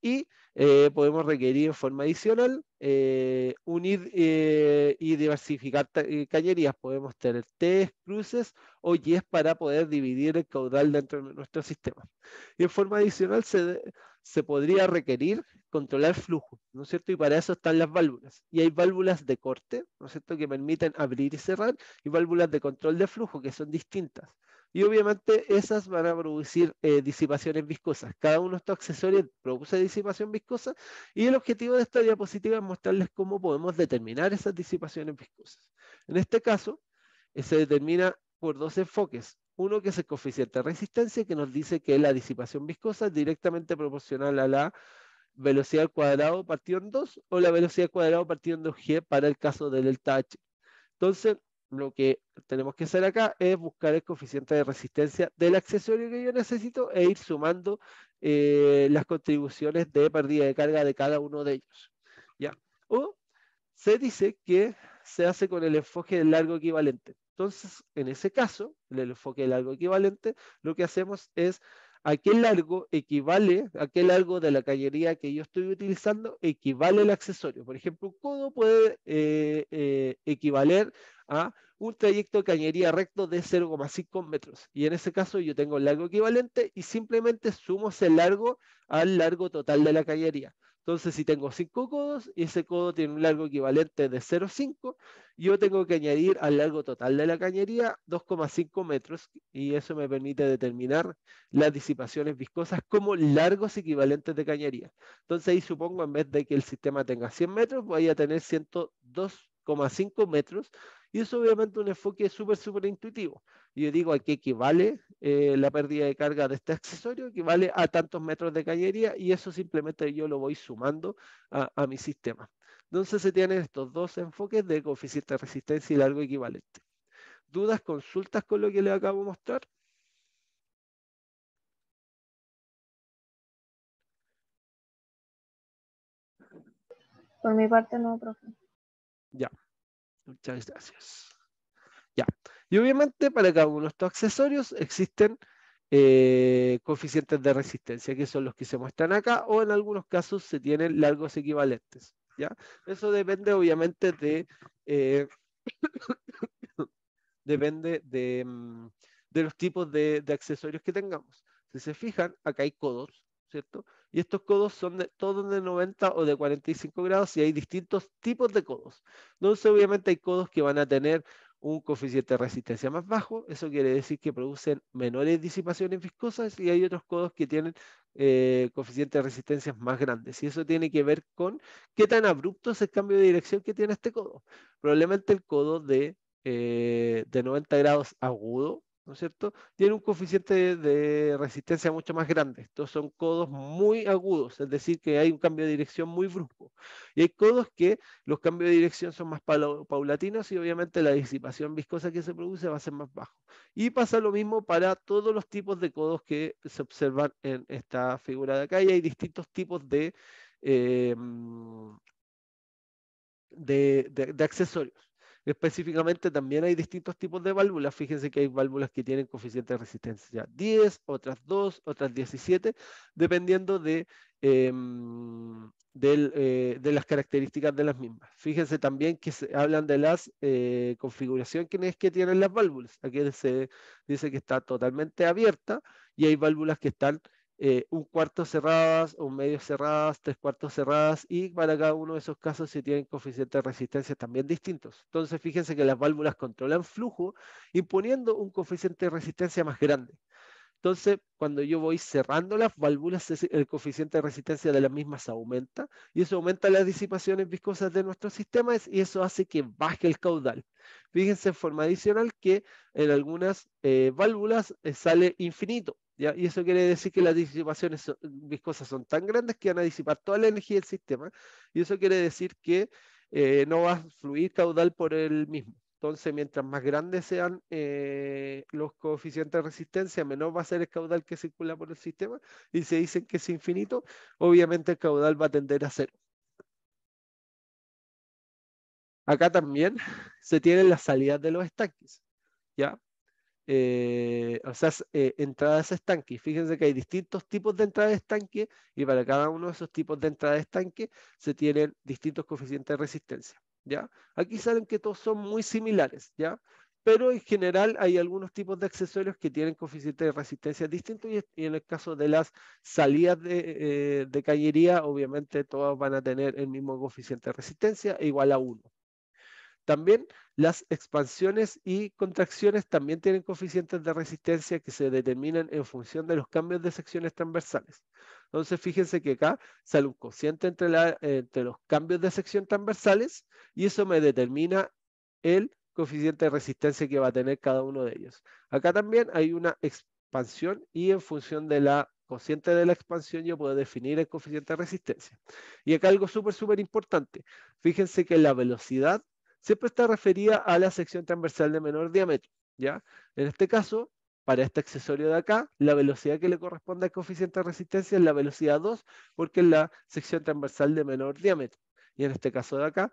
y eh, podemos requerir en forma adicional eh, unir eh, y diversificar cañerías. Podemos tener T, cruces o yes para poder dividir el caudal dentro de nuestro sistema. Y en forma adicional se, se podría requerir controlar flujo, ¿no es cierto? Y para eso están las válvulas. Y hay válvulas de corte, ¿no es cierto?, que permiten abrir y cerrar, y válvulas de control de flujo, que son distintas y obviamente esas van a producir eh, disipaciones viscosas. Cada uno de estos accesorios produce disipación viscosa y el objetivo de esta diapositiva es mostrarles cómo podemos determinar esas disipaciones viscosas. En este caso, eh, se determina por dos enfoques. Uno que es el coeficiente de resistencia, que nos dice que la disipación viscosa es directamente proporcional a la velocidad al cuadrado partido en 2 o la velocidad al cuadrado partido en 2g para el caso del delta H. Entonces, lo que tenemos que hacer acá es buscar el coeficiente de resistencia del accesorio que yo necesito e ir sumando eh, las contribuciones de pérdida de carga de cada uno de ellos. ¿ya? O se dice que se hace con el enfoque del largo equivalente. Entonces, en ese caso, el enfoque del largo equivalente, lo que hacemos es a qué largo equivale, a qué largo de la cañería que yo estoy utilizando equivale el accesorio. Por ejemplo, un codo puede eh, eh, equivaler a un trayecto de cañería recto de 0,5 metros. Y en ese caso yo tengo el largo equivalente y simplemente sumo ese largo al largo total de la cañería. Entonces, si tengo cinco codos y ese codo tiene un largo equivalente de 0,5, yo tengo que añadir al largo total de la cañería 2,5 metros y eso me permite determinar las disipaciones viscosas como largos equivalentes de cañería. Entonces ahí supongo, en vez de que el sistema tenga 100 metros, voy a tener 102,5 metros y eso obviamente un enfoque súper, súper intuitivo yo digo a qué equivale eh, la pérdida de carga de este accesorio, equivale a tantos metros de cañería y eso simplemente yo lo voy sumando a, mi sistema. Entonces se tienen estos dos enfoques de coeficiente de resistencia y largo equivalente. ¿Dudas, consultas con lo que le acabo de mostrar? Por mi parte no, profe. Ya, muchas gracias. Ya. Y obviamente para cada uno de estos accesorios existen eh, coeficientes de resistencia, que son los que se muestran acá, o en algunos casos se tienen largos equivalentes. ¿ya? Eso depende obviamente de... Eh, depende mm, de, los tipos de, accesorios que tengamos. Si se fijan, acá hay codos, ¿cierto? Y estos codos son de, todos de 90 o de 45 grados y hay distintos tipos de codos. Entonces, obviamente hay codos que van a tener un coeficiente de resistencia más bajo, eso quiere decir que producen menores disipaciones viscosas y hay otros codos que tienen eh, coeficientes de resistencia más grandes. Y eso tiene que ver con qué tan abrupto es el cambio de dirección que tiene este codo. Probablemente el codo de 90 eh, grados agudo cierto? Tiene un coeficiente de, resistencia mucho más grande. Estos son codos muy agudos, es decir, que hay un cambio de dirección muy brusco. Y hay codos que los cambios de dirección son más paulatinos y obviamente la disipación viscosa que se produce va a ser más bajo. Y pasa lo mismo para todos los tipos de codos que se observan en esta figura de acá y hay distintos tipos de, eh, mm, de accesorios. Específicamente también hay distintos tipos de válvulas. Fíjense que hay válvulas que tienen coeficiente de resistencia 10, otras 2, otras 17, dependiendo de, em, eh, de las características de las mismas. Fíjense también que se hablan de las eh, configuraciones que tienen las válvulas. Aquí se dice que está totalmente abierta y hay válvulas que están eh, un cuarto cerradas, un medio cerradas, tres cuartos cerradas, y para cada uno de esos casos se tienen coeficientes de resistencia también distintos. Entonces, fíjense que las válvulas controlan flujo imponiendo un coeficiente de resistencia más grande. Entonces, cuando yo voy cerrando las válvulas, el coeficiente de resistencia de las mismas aumenta y eso aumenta las disipaciones viscosas de nuestros sistemas y eso hace que baje el caudal. Fíjense en forma adicional que en algunas eh, válvulas eh, sale infinito, y eso quiere decir que las disipaciones viscosas son tan grandes que van a disipar toda la energía del sistema. Y eso quiere decir que eh, no va a fluir caudal por el mismo. Entonces, mientras más grandes sean eh, los coeficientes de resistencia, menor va a ser el caudal que circula por el sistema. Y si dicen que es infinito, obviamente el caudal va a tender a cero. Acá también se tienen las salidas de los estanques. ¿ya? eh, o sea, eh, entradas estanque. fíjense que hay distintos tipos de entradas estanque y para cada uno de esos tipos de entradas estanque se tienen distintos coeficientes de resistencia. ¿ya? Aquí saben que todos son muy similares, ¿ya? pero en general hay algunos tipos de accesorios que tienen coeficientes de resistencia distintos y, en el caso de las salidas de, eh, cañería, obviamente todos van a tener el mismo coeficiente de resistencia igual a 1. También las expansiones y contracciones también tienen coeficientes de resistencia que se determinan en función de los cambios de secciones transversales. Entonces, fíjense que acá sale un cociente entre, la, entre los cambios de sección transversales y eso me determina el coeficiente de resistencia que va a tener cada uno de ellos. Acá también hay una expansión y en función de la consciente de la expansión yo puedo definir el coeficiente de resistencia. Y acá algo súper, súper importante. Fíjense que la velocidad siempre está referida a la sección transversal de menor diámetro. ¿ya? En este caso, para este accesorio de acá, la velocidad que le corresponde al coeficiente de resistencia es la velocidad 2, porque es la sección transversal de menor diámetro. Y en este caso de acá,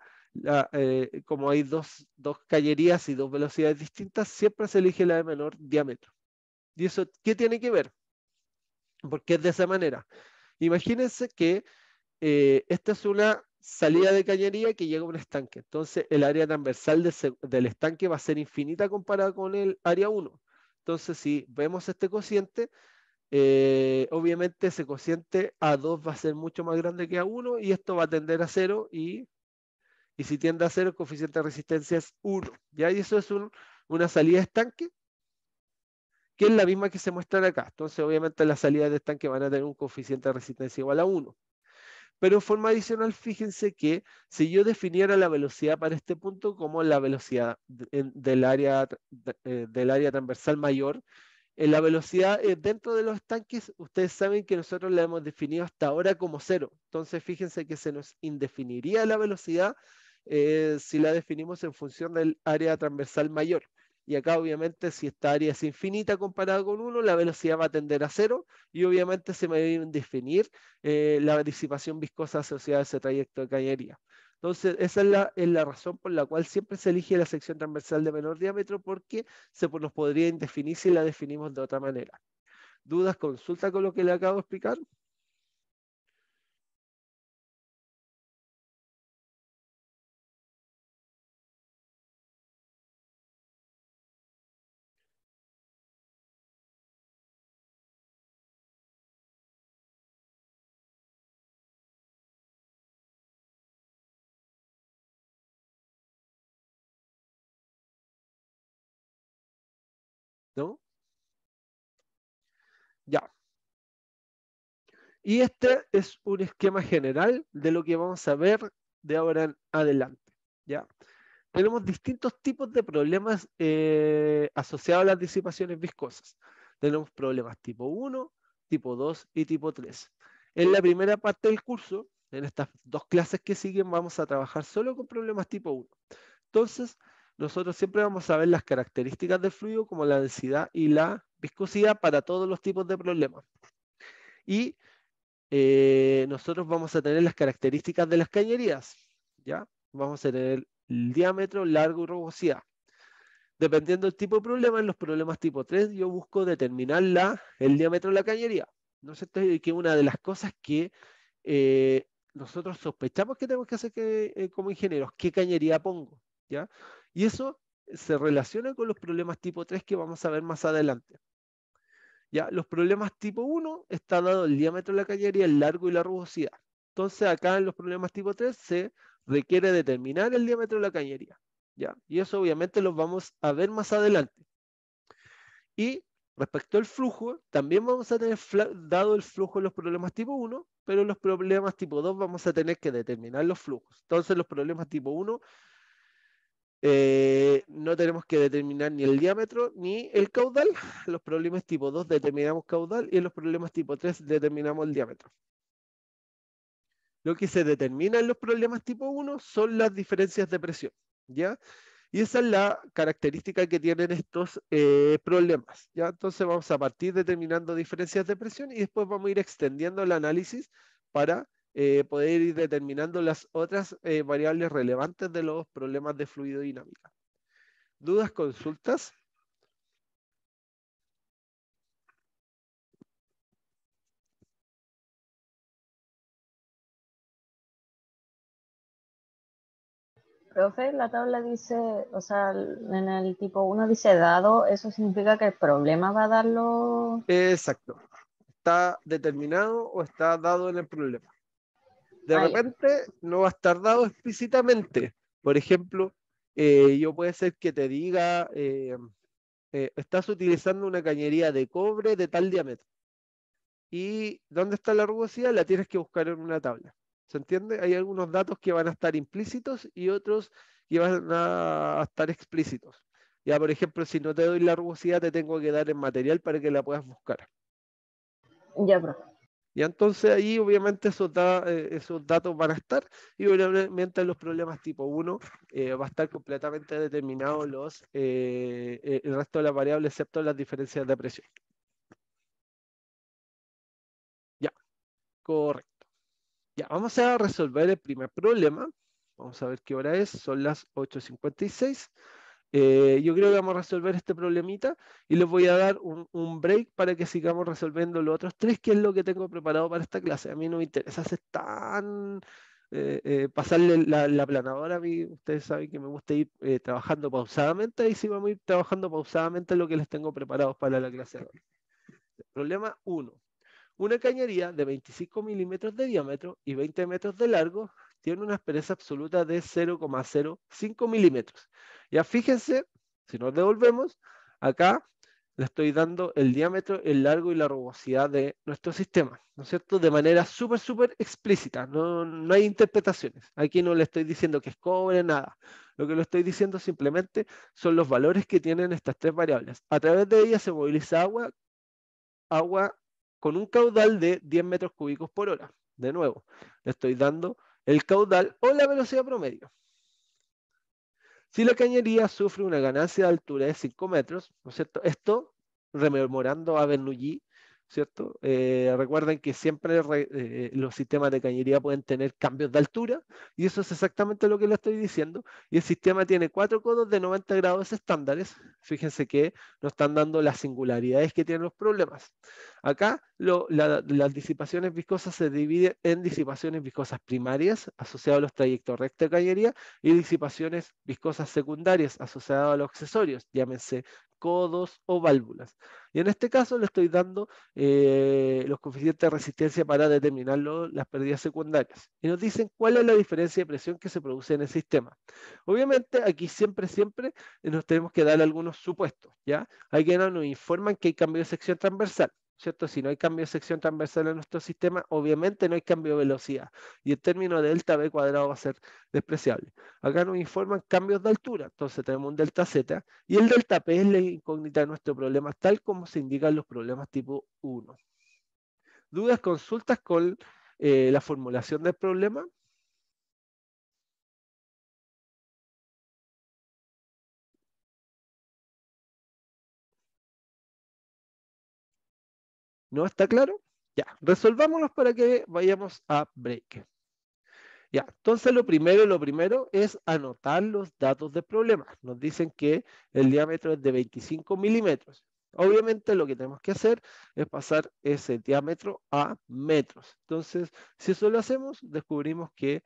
eh, como hay dos, dos callerías y dos velocidades distintas, siempre se elige la de menor diámetro. ¿Y eso qué tiene que ver? Porque es de esa manera. Imagínense que eh, esta es una salida de cañería que llega a un estanque. Entonces, el área transversal del estanque va a ser infinita comparada con el área 1. Entonces, si vemos este cociente, eh, obviamente ese cociente A2 va a ser mucho más grande que A1 y esto va a tender a 0 y, si tiende a 0, el coeficiente de resistencia es 1. ¿ya? Y eso es una salida de estanque que es la misma que se muestra acá. Entonces, obviamente las salidas de estanque van a tener un coeficiente de resistencia igual a 1. Pero en forma adicional, fíjense que si yo definiera la velocidad para este punto como la velocidad del, área, eh, del área transversal mayor, en eh, la velocidad eh, dentro de los tanques, ustedes saben que nosotros la hemos definido hasta ahora como cero. Entonces, fíjense que se nos indefiniría la velocidad si la definimos en función del área transversal mayor y acá obviamente si esta área es infinita comparada con 1, la velocidad va a tender a 0 y obviamente se me a definir eh, la disipación viscosa asociada a ese trayecto de cañería. Entonces, esa es la, es la, razón por la cual siempre se elige la sección transversal de menor diámetro porque se nos podría indefinir si la definimos de otra manera. ¿Dudas? Consulta con lo que le acabo de explicar. Ya. Y este es un esquema general de lo que vamos a ver de ahora en adelante. ¿ya? Tenemos distintos tipos de problemas eh, asociados a las disipaciones viscosas. Tenemos problemas tipo 1, tipo 2 y tipo 3. En la primera parte del curso, en estas dos clases que siguen, vamos a trabajar solo con problemas tipo 1. Entonces, nosotros siempre vamos a ver las características del fluido como la densidad y la viscosidad para todos los tipos de problemas. Y eh, nosotros vamos a tener las características de las cañerías, ¿ya? Vamos a tener el diámetro, largo y rugosidad. Dependiendo del tipo de problema, en los problemas tipo 3 yo busco determinar la, el diámetro de la cañería. ¿No es cierto? Y que una de las cosas que eh, nosotros sospechamos que tenemos que hacer que, eh, como ingenieros, qué cañería pongo, ¿ya? Y eso se relaciona con los problemas tipo 3 que vamos a ver más adelante. Los problemas tipo 1 está dado el diámetro de la cañería, el largo y la rugosidad. Entonces acá en los problemas tipo 3 se requiere determinar el diámetro de la cañería. ¿ya? Y eso obviamente los vamos a ver más adelante. Y respecto al flujo, también vamos a tener dado el flujo en los problemas tipo 1, pero en los problemas tipo 2 vamos a tener que determinar los flujos. Entonces los problemas tipo 1 eh, no tenemos que determinar ni el diámetro ni el caudal. Los problemas tipo 2 determinamos caudal y en los problemas tipo 3 determinamos el diámetro. Lo que se determina en los problemas tipo 1 son las diferencias de presión. ¿ya? Y esa es la característica que tienen estos eh, problemas. ¿ya? Entonces vamos a partir determinando diferencias de presión y después vamos a ir extendiendo el análisis para eh, poder ir determinando las otras eh, variables relevantes de los problemas de fluidodinámica. ¿Dudas, consultas? Profe, la tabla dice, o sea, en el tipo 1 dice dado, ¿eso significa que el problema va a darlo? Exacto. ¿Está determinado o está dado en el problema? De repente no has tardado explícitamente. Por ejemplo, eh, yo puede ser que te diga, eh, eh, estás utilizando una cañería de cobre de tal diámetro. ¿Y dónde está la rugosidad? La tienes que buscar en una tabla. ¿Se entiende? Hay algunos datos que van a estar implícitos y otros que van a estar explícitos. Ya, por ejemplo, si no te doy la rugosidad, te tengo que dar el material para que la puedas buscar. Ya, profe. Y entonces ahí obviamente eh, esos, datos van a estar y obviamente los problemas tipo 1 eh, va a estar completamente determinado los, eh, el resto de las variables excepto las diferencias de presión. Ya, correcto. Ya, vamos a resolver el primer problema. Vamos a ver qué hora es. Son las 8.56. Eh, yo creo que vamos a resolver este problemita y les voy a dar un, break para que sigamos resolviendo los otros tres, que es lo que tengo preparado para esta clase. A mí no me interesa hacer tan... Eh, eh, pasarle la, planadora a mí, ustedes saben que me gusta ir trabajando pausadamente, y sí vamos a ir trabajando pausadamente lo que les tengo preparados para la clase de Problema 1. Una cañería de 25 milímetros de diámetro y 20 metros de largo tiene una aspereza absoluta de 0,05 milímetros. Ya fíjense, si nos devolvemos, acá le estoy dando el diámetro, el largo y la rugosidad de nuestro sistema, ¿no es cierto? De manera súper, súper explícita, no, no, hay interpretaciones. Aquí no le estoy diciendo que es cobre, nada. Lo que le estoy diciendo simplemente son los valores que tienen estas tres variables. A través de ellas se moviliza agua, agua con un caudal de 10 metros cúbicos por hora. De nuevo, le estoy dando el caudal o la velocidad promedio. Si la cañería sufre una ganancia de altura de 5 metros, ¿no es cierto? Esto rememorando a Bernoulli ¿cierto? Eh, recuerden que siempre eh, los sistemas de cañería pueden tener cambios de altura y eso es exactamente lo que les estoy diciendo. Y el sistema tiene cuatro codos de 90 grados estándares. Fíjense que nos están dando las singularidades que tienen los problemas. Acá lo, la, las disipaciones viscosas se dividen en disipaciones viscosas primarias asociadas a los trayectos rectos de cañería y disipaciones viscosas secundarias asociadas a los accesorios, llámense codos o válvulas. Y en este caso le estoy dando eh, los coeficientes de resistencia para determinar las pérdidas secundarias. Y nos dicen cuál es la diferencia de presión que se produce en el sistema. Obviamente aquí siempre, siempre nos tenemos que dar algunos supuestos. ¿ya? que nos informan que hay cambio de sección transversal. ¿cierto? Si no hay cambio de sección transversal en nuestro sistema, obviamente no hay cambio de velocidad. Y el término de delta B cuadrado va a ser despreciable. Acá nos informan cambios de altura. Entonces tenemos un delta Z. Y el delta P es la incógnita de nuestro problema, tal como se indican los problemas tipo 1. Dudas, consultas con eh, la formulación del problema. ¿No está claro? Ya, resolvámonos para que vayamos a break. Ya, entonces lo primero, lo primero es anotar los datos del problema. Nos dicen que el diámetro es de 25 milímetros. Obviamente lo que tenemos que hacer es pasar ese diámetro a metros. Entonces, si eso lo hacemos, descubrimos que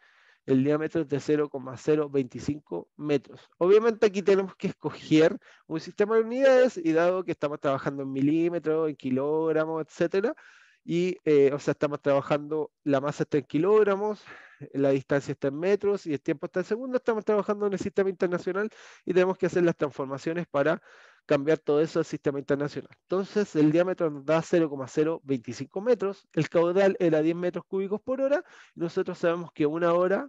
el diámetro es de 0,025 metros. Obviamente aquí tenemos que escoger un sistema de unidades y dado que estamos trabajando en milímetros, en kilogramos, etcétera, y, eh, o sea, estamos trabajando, la masa está en kilogramos, la distancia está en metros y el tiempo está en segundos, estamos trabajando en el sistema internacional y tenemos que hacer las transformaciones para cambiar todo eso al sistema internacional. Entonces, el diámetro nos da 0,025 metros, el caudal era 10 metros cúbicos por hora, nosotros sabemos que una hora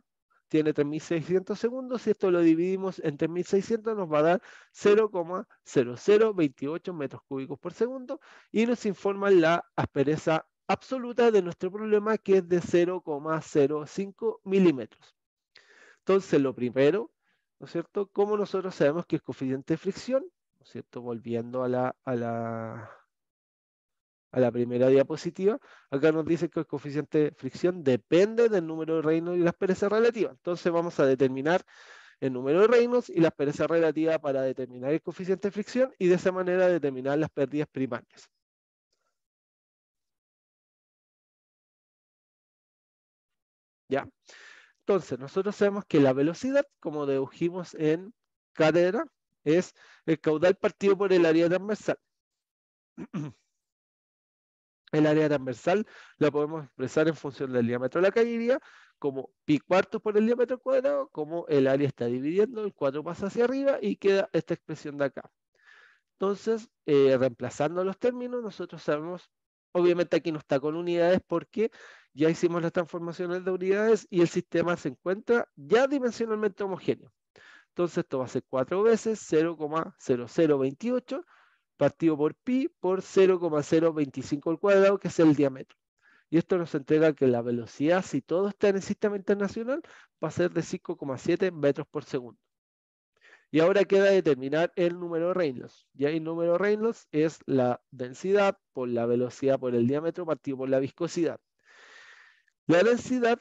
tiene 3600 segundos. Si esto lo dividimos en 3600 nos va a dar 0,0028 metros cúbicos por segundo y nos informa la aspereza absoluta de nuestro problema que es de 0,05 milímetros. Entonces lo primero, ¿no es cierto? Como nosotros sabemos que es coeficiente de fricción, ¿no es cierto? Volviendo a la, a la a la primera diapositiva, acá nos dice que el coeficiente de fricción depende del número de reinos y las perezas relativas. Entonces vamos a determinar el número de reinos y las perezas relativa para determinar el coeficiente de fricción y de esa manera determinar las pérdidas primarias. ¿Ya? Entonces, nosotros sabemos que la velocidad, como dedujimos en cátedra, es el caudal partido por el área transversal. El área transversal la podemos expresar en función del diámetro de la cañería, como pi cuartos por el diámetro cuadrado, como el área está dividiendo, el 4 pasa hacia arriba y queda esta expresión de acá. Entonces, eh, reemplazando los términos, nosotros sabemos, obviamente aquí no está con unidades porque ya hicimos las transformaciones de unidades y el sistema se encuentra ya dimensionalmente homogéneo. Entonces, esto va a ser cuatro veces 0,0028 partido por pi por 0,025 al cuadrado, que es el diámetro. Y esto nos entrega que la velocidad, si todo está en el sistema internacional, va a ser de 5,7 metros por segundo. Y ahora queda determinar el número Reynolds. Y el número de reinos es la densidad por la velocidad por el diámetro partido por la viscosidad. La densidad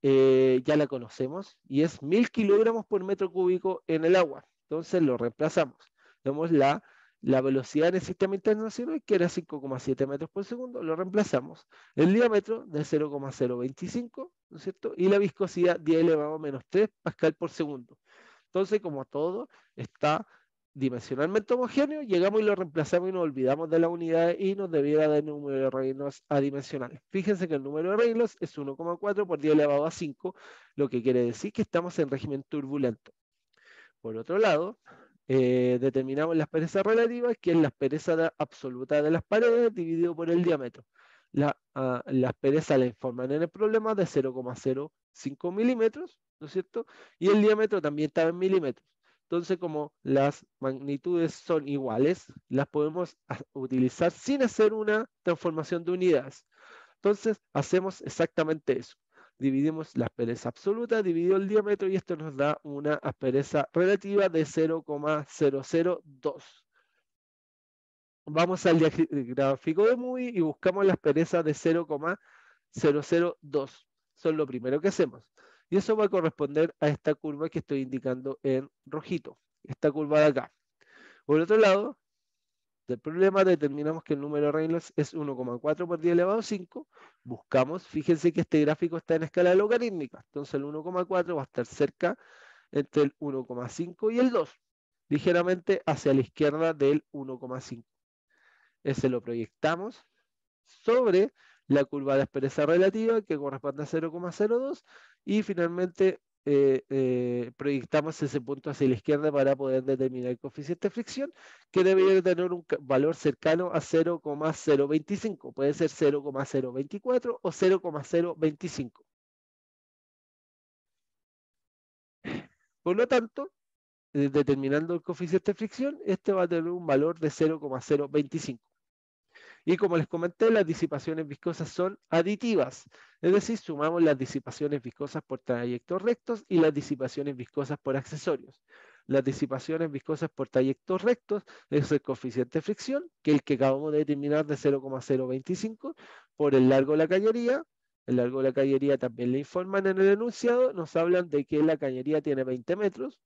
eh, ya la conocemos y es 1000 kilogramos por metro cúbico en el agua. Entonces lo reemplazamos. Tenemos la la velocidad en el sistema internacional, que era 5,7 metros por segundo, lo reemplazamos. El diámetro de 0,025, ¿no es cierto? Y la viscosidad 10 elevado a menos 3 pascal por segundo. Entonces, como todo está dimensionalmente homogéneo, llegamos y lo reemplazamos y nos olvidamos de la unidad y nos debiera dar número de reinos adimensionales. Fíjense que el número de reinos es 1,4 por 10 elevado a 5, lo que quiere decir que estamos en régimen turbulento. Por otro lado, eh, determinamos las perezas relativas, que es la pereza absoluta de las paredes dividido por el diámetro. Ah, las perezas la informan en el problema de 0,05 milímetros, ¿no es cierto? Y el diámetro también está en milímetros. Entonces, como las magnitudes son iguales, las podemos ah, utilizar sin hacer una transformación de unidades. Entonces, hacemos exactamente eso dividimos la aspereza absoluta, dividido el diámetro y esto nos da una aspereza relativa de 0,002. Vamos al eh, gráfico de MUI y buscamos la aspereza de 0,002. Son lo primero que hacemos. Y eso va a corresponder a esta curva que estoy indicando en rojito, esta curva de acá. Por otro lado, del problema, determinamos que el número de Reynolds es 1,4 por 10 elevado a 5. Buscamos, fíjense que este gráfico está en escala logarítmica, entonces el 1,4 va a estar cerca entre el 1,5 y el 2, ligeramente hacia la izquierda del 1,5. Ese lo proyectamos sobre la curva de expresa relativa que corresponde a 0,02 y finalmente eh, eh, proyectamos ese punto hacia la izquierda para poder determinar el coeficiente de fricción, que debería tener un valor cercano a 0,025. Puede ser 0,024 o 0,025. Por lo tanto, eh, determinando el coeficiente de fricción, este va a tener un valor de 0,025. Y como les comenté, las disipaciones viscosas son aditivas, es decir, sumamos las disipaciones viscosas por trayectos rectos y las disipaciones viscosas por accesorios. Las disipaciones viscosas por trayectos rectos es el coeficiente de fricción, que es el que acabamos de determinar de 0,025 por el largo de la cañería. El largo de la cañería también le informan en el enunciado, nos hablan de que la cañería tiene 20 metros,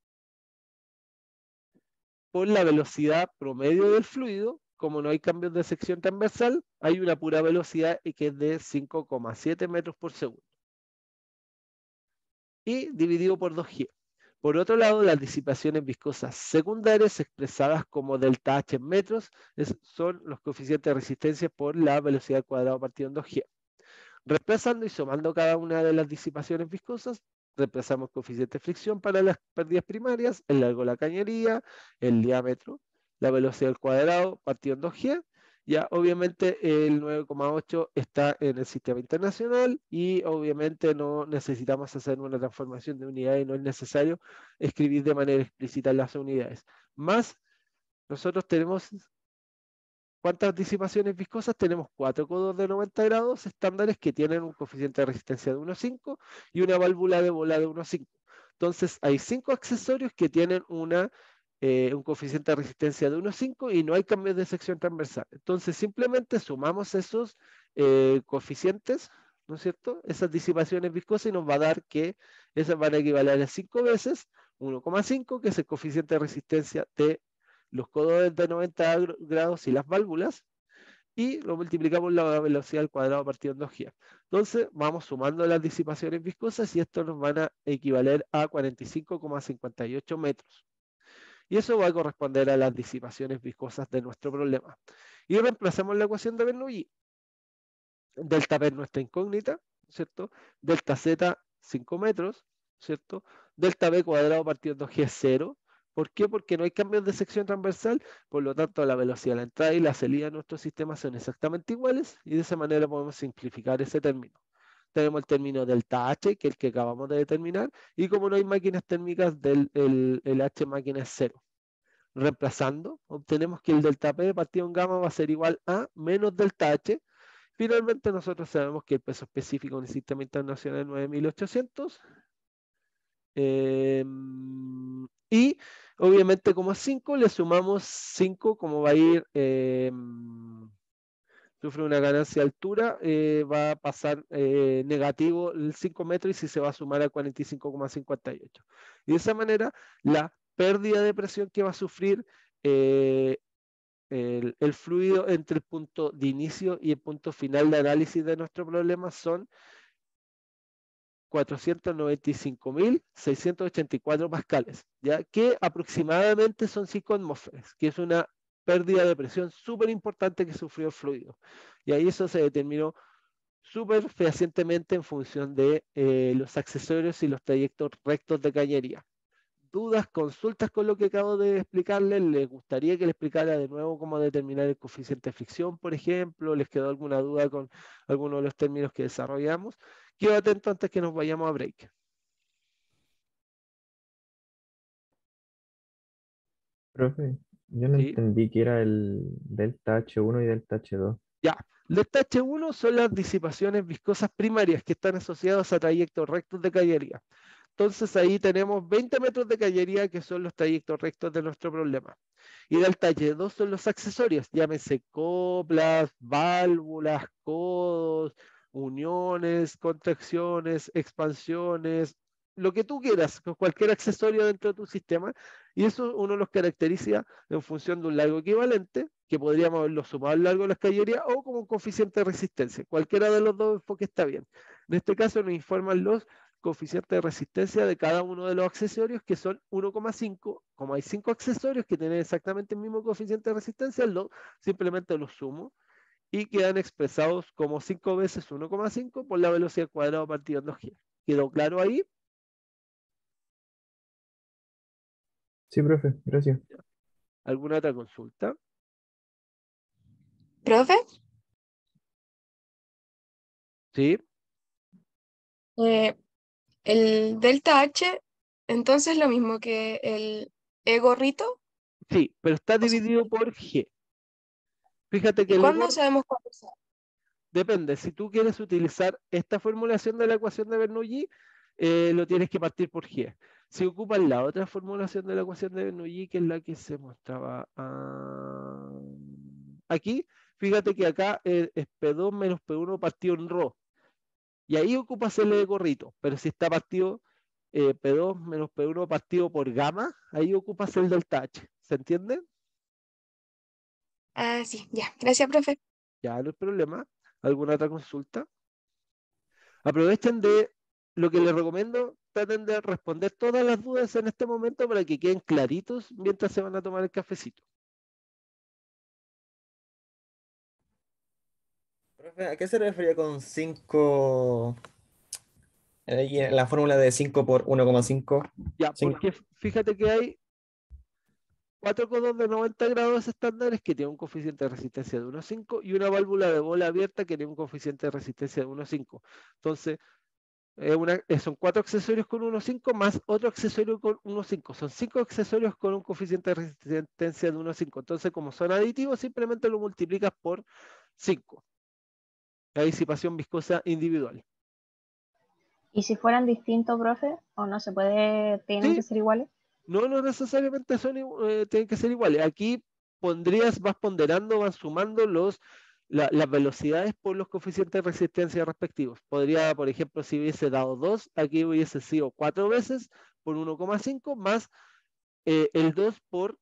por la velocidad promedio del fluido, como no hay cambios de sección transversal, hay una pura velocidad y que es de 5,7 metros por segundo. Y dividido por 2G. Por otro lado, las disipaciones viscosas secundarias expresadas como delta H en metros son los coeficientes de resistencia por la velocidad cuadrada cuadrado partido en 2G. Reemplazando y sumando cada una de las disipaciones viscosas, reemplazamos coeficiente de fricción para las pérdidas primarias, el largo de la cañería, el diámetro, la velocidad al cuadrado partido en 2G. Ya, obviamente el 9,8 está en el sistema internacional y obviamente no necesitamos hacer una transformación de unidades, no es necesario escribir de manera explícita las unidades. Más, nosotros tenemos, ¿cuántas disipaciones viscosas? Tenemos cuatro codos de 90 grados estándares que tienen un coeficiente de resistencia de 1,5 y una válvula de bola de 1,5. Entonces, hay cinco accesorios que tienen una eh, un coeficiente de resistencia de 1,5 y no hay cambios de sección transversal. Entonces, simplemente sumamos esos eh, coeficientes, ¿no es cierto? Esas disipaciones viscosas y nos va a dar que esas van a equivaler a 5 veces 1,5, que es el coeficiente de resistencia de los codos de 90 grados y las válvulas, y lo multiplicamos la velocidad al cuadrado partido en 2G. Entonces, vamos sumando las disipaciones viscosas y esto nos van a equivaler a 45,58 metros y eso va a corresponder a las disipaciones viscosas de nuestro problema. Y reemplazamos la ecuación de Bernoulli. Delta es nuestra incógnita, ¿cierto? Delta Z, 5 metros, ¿cierto? Delta B cuadrado partido 2G es 0. ¿Por qué? Porque no hay cambios de sección transversal, por lo tanto la velocidad de la entrada y la salida de nuestro sistema son exactamente iguales y de esa manera podemos simplificar ese término tenemos el término delta H, que es el que acabamos de determinar, y como no hay máquinas térmicas, del, el, H máquina es cero. Reemplazando, obtenemos que el delta P partido en gamma va a ser igual a menos delta H. Finalmente nosotros sabemos que el peso específico en el sistema internacional es 9800. Em, y obviamente como 5 le sumamos 5 como va a ir... Em, sufre una ganancia de altura, eh, va a pasar eh, negativo el 5 metros y si se va a sumar a 45,58. Y de esa manera, la pérdida de presión que va a sufrir eh, el, fluido entre el punto de inicio y el punto final de análisis de nuestro problema son 495.684 pascales, ya que aproximadamente son 5 atmósferas, que es una pérdida de presión súper importante que sufrió el fluido. Y ahí eso se determinó súper fehacientemente en función de eh, los accesorios y los trayectos rectos de cañería. Dudas, consultas con lo que acabo de explicarles, les gustaría que le explicara de nuevo cómo determinar el coeficiente de fricción, por ejemplo, les quedó alguna duda con alguno de los términos que desarrollamos, quedo atento antes que nos vayamos a break. Profe, yo no entendí que era el delta H1 y delta H2. Ya, delta H1 son las disipaciones viscosas primarias que están asociadas a trayectos rectos de cayería. Entonces ahí tenemos 20 metros de cayería que son los trayectos rectos de nuestro problema. Y delta H2 son los accesorios, llámese coplas, válvulas, codos, uniones, contracciones, expansiones, lo que tú quieras, con cualquier accesorio dentro de tu sistema, y eso uno los caracteriza en función de un largo equivalente, que podríamos haberlo sumado al largo de la escalería, o como un coeficiente de resistencia. Cualquiera de los dos enfoques está bien. En este caso nos informan los coeficientes de resistencia de cada uno de los accesorios, que son 1,5. Como hay cinco accesorios que tienen exactamente el mismo coeficiente de resistencia, lo, simplemente los sumo y quedan expresados como 5 veces 1,5 por la velocidad cuadrada partido en 2 g ¿Quedó claro ahí? Sí, profe, gracias. ¿Alguna otra consulta? ¿Profe? Sí. Eh, el delta H, entonces lo mismo que el E gorrito. Sí, pero está dividido por G. Fíjate que. ¿Cuándo sabemos cuándo usar? Depende, si tú quieres utilizar esta formulación de la ecuación de Bernoulli, eh, lo tienes que partir por G. Si ocupa la otra formulación de la ecuación de Bernoulli, que es la que se mostraba aquí, fíjate que acá es P2 menos P1 partido en Rho. Y ahí ocupa el de gorrito, pero si está partido eh, P2 menos P1 partido por gamma, ahí ocupa el delta H. ¿Se entiende? Ah, sí, ya. Gracias, profe. Ya, no hay problema. ¿Alguna otra consulta? Aprovechen de lo que les recomiendo, traten de responder todas las dudas en este momento para que queden claritos mientras se van a tomar el cafecito. Profe, ¿a qué se refería con 5? Eh, la fórmula de 5 por 1,5. Ya, porque fíjate que hay 4 codos de 90 grados estándares que tienen un coeficiente de resistencia de 1,5 y una válvula de bola abierta que tiene un coeficiente de resistencia de 1,5. Entonces, eh, son cuatro accesorios con 1.5 más otro accesorio con 1.5. Son cinco accesorios con un coeficiente de resistencia de 1.5. Entonces, como son aditivos, simplemente lo multiplicas por 5. La disipación viscosa individual. ¿Y si fueran distintos, profe? ¿O no se puede, tienen que ser iguales? No, no necesariamente son, eh, tienen que ser iguales. Aquí pondrías, vas ponderando, vas sumando los las velocidades por los coeficientes de resistencia respectivos. Podría, por ejemplo, si hubiese dado 2, aquí hubiese sido 4 veces por 1,5 más eh, el 2 por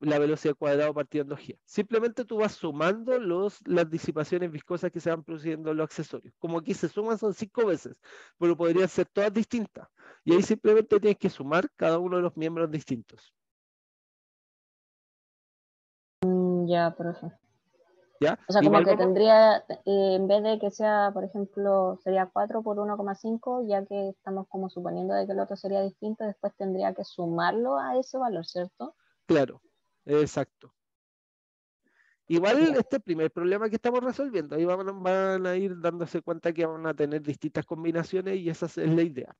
la velocidad cuadrada partiendo G. Simplemente tú vas sumando los, las disipaciones viscosas que se van produciendo en los accesorios. Como aquí se suman son cinco veces, pero podrían ser todas distintas. Y ahí simplemente tienes que sumar cada uno de los miembros distintos. Mm, ya, profe. O sea, como que tendría, eh, en vez de que sea, por ejemplo, sería 4 por 1,5, ya que estamos como suponiendo de que el otro sería distinto, después tendría que sumarlo a ese valor, ¿cierto? Claro, exacto. Igual este primer problema que estamos resolviendo, ahí van, van, a ir dándose cuenta que van a tener distintas combinaciones y esa es la idea.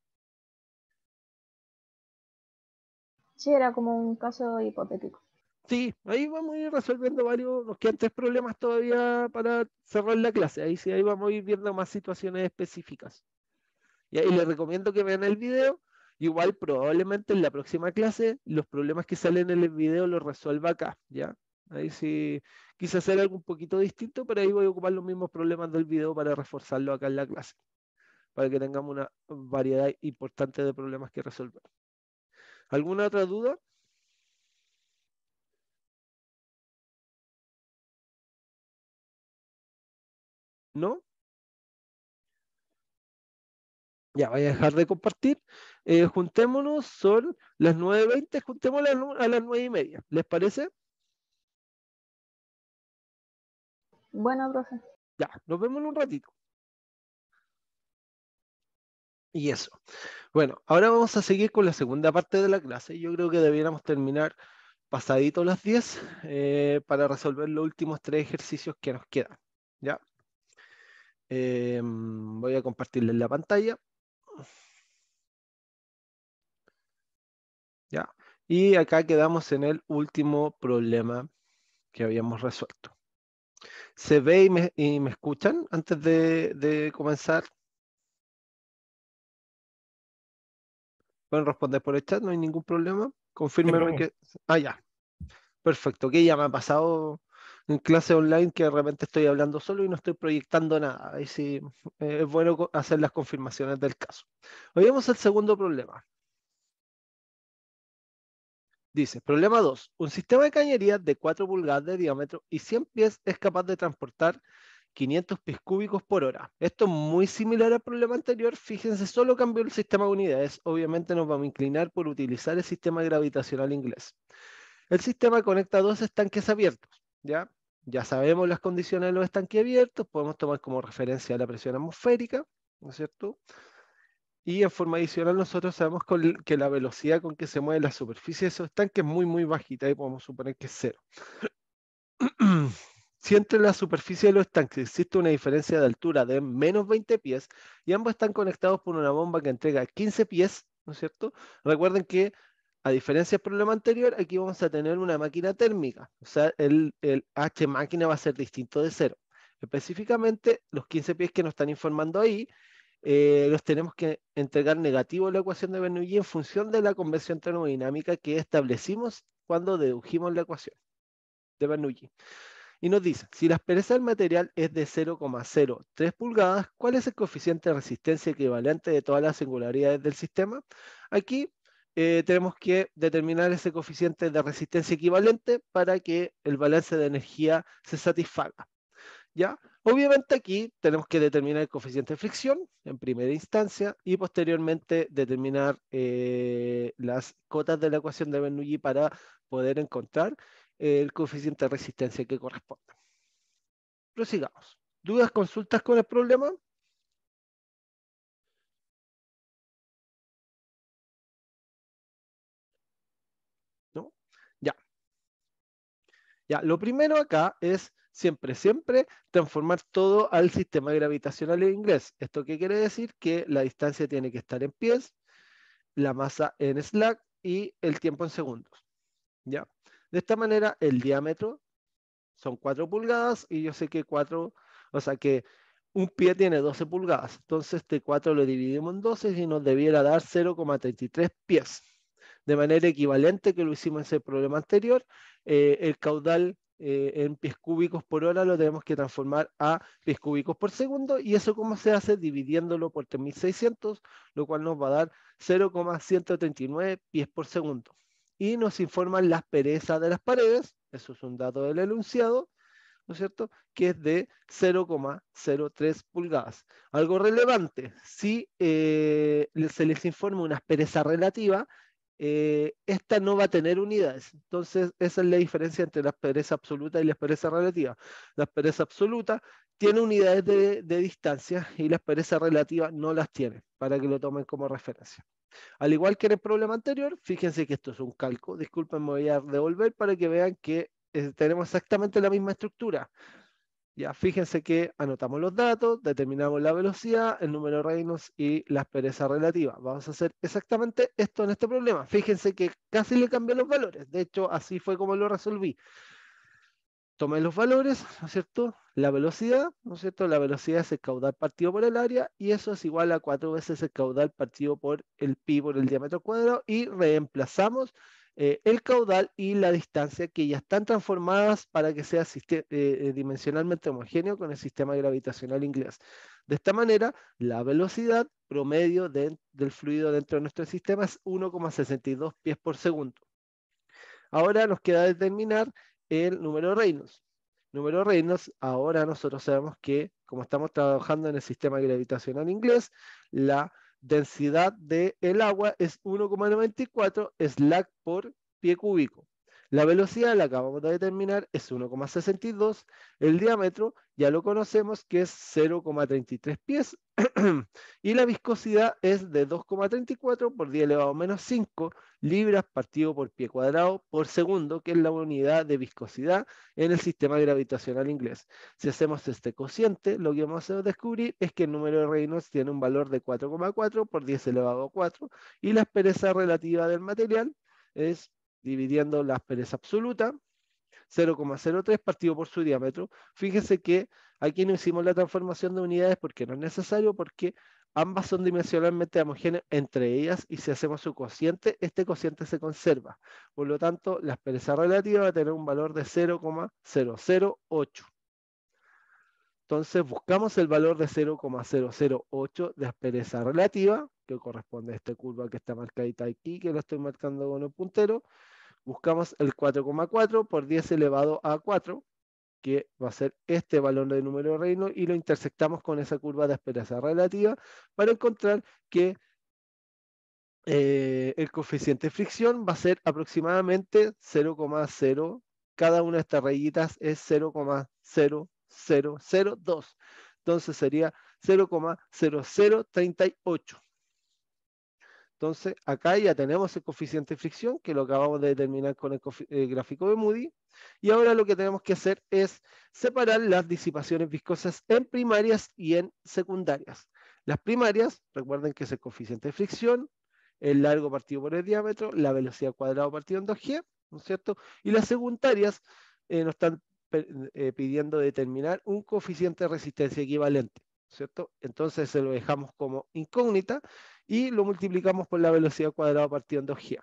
Sí, era como un caso hipotético. Sí, ahí vamos a ir resolviendo varios, nos quedan tres problemas todavía para cerrar la clase. Ahí sí, ahí vamos a ir viendo más situaciones específicas. Y ahí les recomiendo que vean el video. Igual probablemente en la próxima clase los problemas que salen en el video los resuelva acá, ¿ya? Ahí sí quise hacer algo un poquito distinto, pero ahí voy a ocupar los mismos problemas del video para reforzarlo acá en la clase, para que tengamos una variedad importante de problemas que resolver. ¿Alguna otra duda? ¿No? Ya, voy a dejar de compartir. Eh, juntémonos, son las 9.20, juntémonos a las y media ¿Les parece? Bueno, profe. Ya, nos vemos en un ratito. Y eso. Bueno, ahora vamos a seguir con la segunda parte de la clase. Yo creo que debiéramos terminar pasadito las 10 eh, para resolver los últimos tres ejercicios que nos quedan. ¿Ya? Eh, voy a compartirles la pantalla. Ya. Y acá quedamos en el último problema que habíamos resuelto. ¿Se ve y me, escuchan antes de, comenzar? Pueden responder por el chat, no hay ningún problema. Confírmeme que... Ah, ya. Perfecto, que ya me ha pasado en clase online que de repente estoy hablando solo y no estoy proyectando nada. Y sí, eh, es bueno hacer las confirmaciones del caso. Oigamos el segundo problema. Dice, problema 2. Un sistema de cañería de 4 pulgadas de diámetro y 100 pies es capaz de transportar 500 pies cúbicos por hora. Esto es muy similar al problema anterior. Fíjense, solo cambió el sistema de unidades. Obviamente nos vamos a inclinar por utilizar el sistema gravitacional inglés. El sistema conecta dos estanques abiertos. ¿ya? sabemos las condiciones de los abiertos podemos tomar como referencia la presión atmosférica, ¿no es cierto? Y en forma adicional nosotros sabemos que la velocidad con que se mueve la superficie de esos estanques es muy, muy bajita y podemos suponer que es cero. si entre la superficie de los estanques existe una diferencia de altura de menos 20 pies y ambos están conectados por una bomba que entrega 15 pies, ¿no es cierto? Recuerden que a diferencia del problema anterior, aquí vamos a tener una máquina térmica. O sea, el, H máquina va a ser distinto de cero. Específicamente, los 15 pies que nos están informando ahí, eh, los tenemos que entregar negativo la ecuación de Bernoulli en función de la conversión termodinámica que establecimos cuando dedujimos la ecuación de Bernoulli. Y nos dice, si la aspereza del material es de 0,03 pulgadas, ¿cuál es el coeficiente de resistencia equivalente de todas las singularidades del sistema? Aquí eh, tenemos que determinar ese coeficiente de resistencia equivalente para que el balance de energía se satisfaga. ¿Ya? Obviamente aquí tenemos que determinar el coeficiente de fricción en primera instancia y posteriormente determinar eh, las cotas de la ecuación de Bernoulli para poder encontrar el coeficiente de resistencia que corresponda. Prosigamos. ¿Dudas, consultas con el problema? lo primero acá es siempre, siempre transformar todo al sistema gravitacional en inglés. ¿Esto qué quiere decir? Que la distancia tiene que estar en pies, la masa en slack y el tiempo en segundos. ¿Ya? De esta manera, el diámetro son 4 pulgadas y yo sé que 4, o sea que un pie tiene 12 pulgadas. Entonces, este 4 lo dividimos en 12 y nos debiera dar 0,33 pies. De manera equivalente que lo hicimos en ese problema anterior, eh, el caudal eh, en pies cúbicos por hora lo tenemos que transformar a pies cúbicos por segundo y eso cómo se hace dividiéndolo por 3600, lo cual nos va a dar 0,139 pies por segundo. Y nos informan la aspereza de las paredes, eso es un dato del enunciado, ¿no es cierto? Que es de 0,03 pulgadas. Algo relevante, si eh, se les informa una aspereza relativa, eh, esta no va a tener unidades. Entonces, esa es la diferencia entre la pereza absoluta y la pereza relativa. La aspereza absoluta tiene unidades de, distancia y la aspereza relativa no las tiene, para que lo tomen como referencia. Al igual que en el problema anterior, fíjense que esto es un calco. Disculpen, me voy a devolver para que vean que eh, tenemos exactamente la misma estructura. Ya, fíjense que anotamos los datos, determinamos la velocidad, el número de reinos y la aspereza relativa. Vamos a hacer exactamente esto en este problema. Fíjense que casi le cambié los valores. De hecho, así fue como lo resolví. Tomé los valores, ¿no es cierto? La velocidad, ¿no es cierto? La velocidad es el caudal partido por el área y eso es igual a cuatro veces el caudal partido por el pi por el diámetro cuadrado y reemplazamos eh, el caudal y la distancia que ya están transformadas para que sea eh, eh, dimensionalmente homogéneo con el sistema gravitacional inglés. De esta manera, la velocidad promedio del fluido dentro de nuestro sistema es 1,62 pies por segundo. Ahora nos queda determinar el número de reinos. Número de reinos, ahora nosotros sabemos que, como estamos trabajando en el sistema gravitacional inglés, la densidad del el agua es 1,94 slack por pie cúbico. La velocidad la acabamos de determinar es 1,62. El diámetro ya lo conocemos que es 0,33 pies. y la viscosidad es de 2,34 por 10 elevado menos 5 libras partido por pie cuadrado por segundo, que es la unidad de viscosidad en el sistema gravitacional inglés. Si hacemos este cociente, lo que vamos a descubrir es que el número de Reynolds tiene un valor de 4,4 por 10 elevado a 4 y la espereza relativa del material es dividiendo la aspereza absoluta, 0,03 partido por su diámetro. fíjese que aquí no hicimos la transformación de unidades porque no es necesario, porque ambas son dimensionalmente homogéneas entre ellas y si hacemos su cociente, este cociente se conserva. Por lo tanto, la aspereza relativa va a tener un valor de 0,008. Entonces buscamos el valor de 0,008 de aspereza relativa, que corresponde a esta curva que está marcadita aquí, que lo estoy marcando con el puntero. Buscamos el 4,4 por 10 elevado a 4, que va a ser este valor de número de reino, y lo intersectamos con esa curva de aspereza relativa para encontrar que eh, el coeficiente de fricción va a ser aproximadamente 0,0, cada una de estas rayitas es 0,0 002. Entonces sería 0,0038. Entonces acá ya tenemos el coeficiente de fricción que lo acabamos de determinar con el, eh, gráfico de Moody. Y ahora lo que tenemos que hacer es separar las disipaciones viscosas en primarias y en secundarias. Las primarias, recuerden que es el coeficiente de fricción, el largo partido por el diámetro, la velocidad cuadrado partido en 2G, ¿no es cierto? Y las secundarias eh, nos están eh, pidiendo determinar un coeficiente de resistencia equivalente, ¿cierto? Entonces se lo dejamos como incógnita y lo multiplicamos por la velocidad cuadrada partiendo g.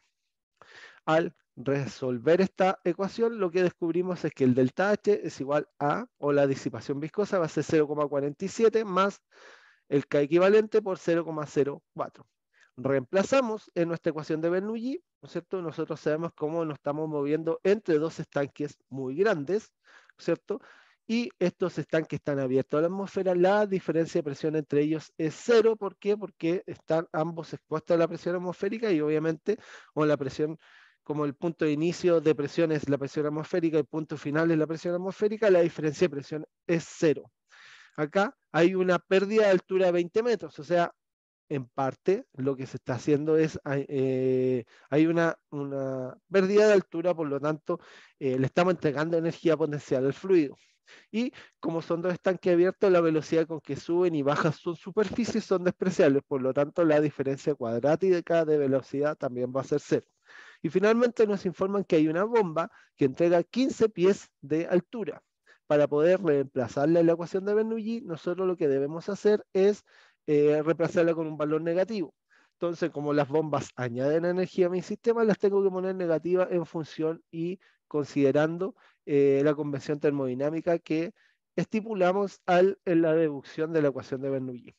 Al resolver esta ecuación, lo que descubrimos es que el delta H es igual a, o la disipación viscosa va a ser 0,47 más el K equivalente por 0,04. Reemplazamos en nuestra ecuación de Bernoulli, cierto? Nosotros sabemos cómo nos estamos moviendo entre dos estanques muy grandes, ¿cierto? Y estos que están abiertos a la atmósfera, la diferencia de presión entre ellos es cero, ¿por qué? Porque están ambos expuestos a la presión atmosférica y obviamente, o la presión como el punto de inicio de presión es la presión atmosférica, el punto final es la presión atmosférica, la diferencia de presión es cero. Acá hay una pérdida de altura de 20 metros, o sea, en parte lo que se está haciendo es, hay eh, una, una, pérdida de altura, por lo tanto, eh, le estamos entregando energía potencial al fluido. Y como son dos estanques abiertos, la velocidad con que suben y bajan sus superficies son despreciables, por lo tanto, la diferencia cuadrática de velocidad también va a ser cero. Y finalmente nos informan que hay una bomba que entrega 15 pies de altura. Para poder reemplazarla en la ecuación de Bernoulli, nosotros lo que debemos hacer es eh, reemplazarla con un valor negativo. Entonces, como las bombas añaden energía a mi sistema, las tengo que poner negativas en función y considerando eh, la convención termodinámica que estipulamos al, en la deducción de la ecuación de Bernoulli.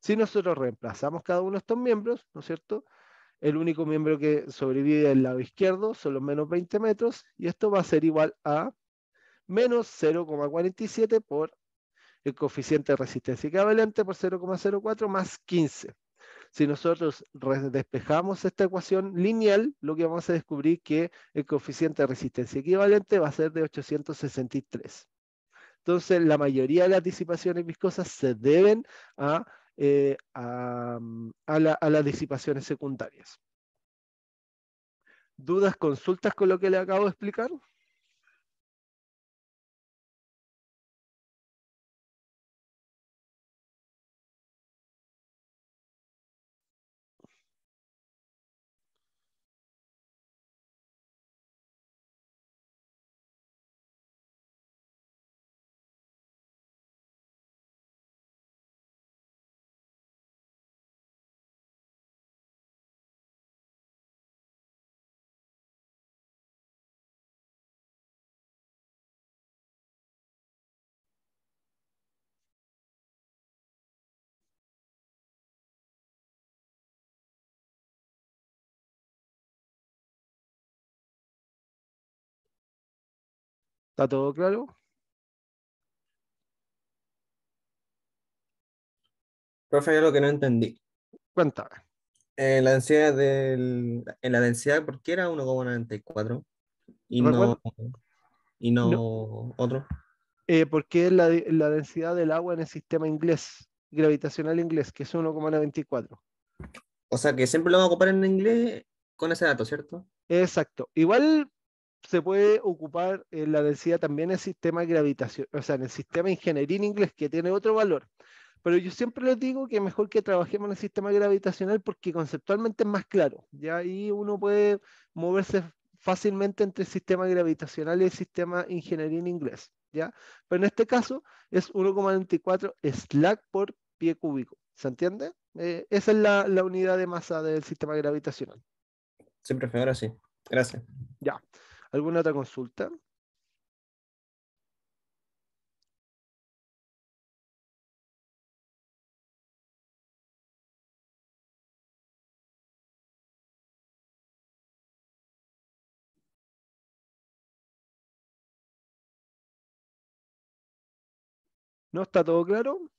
Si nosotros reemplazamos cada uno de estos miembros, ¿no es cierto? El único miembro que sobrevive del lado izquierdo son los menos 20 metros, y esto va a ser igual a menos 0,47 por el coeficiente de resistencia equivalente por 0,04 más 15. Si nosotros despejamos esta ecuación lineal, lo que vamos a descubrir que el coeficiente de resistencia equivalente va a ser de 863. Entonces, la mayoría de las disipaciones viscosas se deben a, eh, a las disipaciones secundarias. ¿Dudas, consultas con lo que le acabo de explicar? ¿Está todo claro? Profe, yo lo que no entendí. Cuéntame. Eh, la densidad del, en la densidad, ¿por qué era 1,94? Y no, y no, otro. porque es la, la, densidad del agua en el sistema inglés, gravitacional inglés, que es 1,94. O sea que siempre lo vamos a ocupar en inglés con ese dato, ¿cierto? Exacto. Igual se puede ocupar en la densidad también en el sistema gravitación, o sea, en el sistema ingeniería en inglés, que tiene otro valor. Pero yo siempre les digo que mejor que trabajemos en el sistema gravitacional porque conceptualmente es más claro. y ahí uno puede moverse fácilmente entre el sistema gravitacional y el sistema ingeniería en inglés. ¿ya? Pero en este caso es 1,94 slack por pie cúbico. ¿Se entiende? Eh, esa es la, la unidad de masa del sistema gravitacional. siempre mejor así Gracias. Ya. ¿Alguna otra consulta? ¿No está todo claro?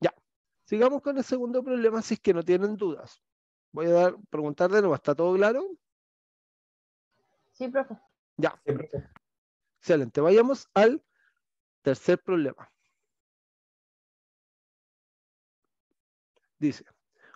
Ya. Sigamos con el segundo problema si es que no tienen dudas voy a dar, preguntar de nuevo, ¿está todo claro? Sí, profe. Ya. Excelente, vayamos al tercer problema. Dice,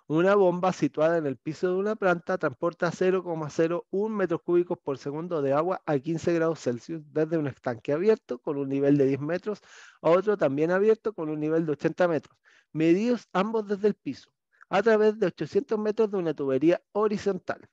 una bomba situada en el piso de una planta transporta 0,01 metros cúbicos por segundo de agua a 15 grados Celsius desde un estanque abierto con un nivel de 10 metros a otro también abierto con un nivel de 80 metros, medidos ambos desde el piso a través de 800 metros de una tubería horizontal.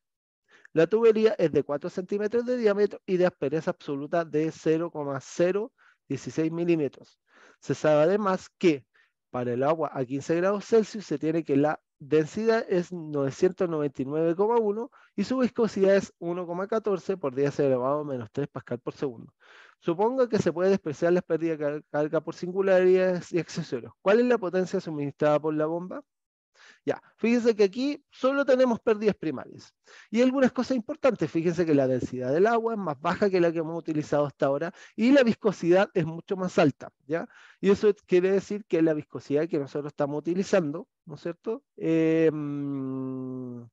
La tubería es de 4 centímetros de diámetro y de aspereza absoluta de 0,016 milímetros. Se sabe además que para el agua a 15 grados Celsius se tiene que la densidad es 999,1 y su viscosidad es 1,14 por 10 elevado menos 3 pascal por segundo. Supongo que se puede despreciar las pérdidas de carga por singularidades y accesorios. ¿Cuál es la potencia suministrada por la bomba? Ya, fíjense que aquí solo tenemos pérdidas primarias. Y algunas cosas importantes, fíjense que la densidad del agua es más baja que la que hemos utilizado hasta ahora y la viscosidad es mucho más alta, ¿ya? Y eso quiere decir que la viscosidad que nosotros estamos utilizando, ¿no es cierto? Em,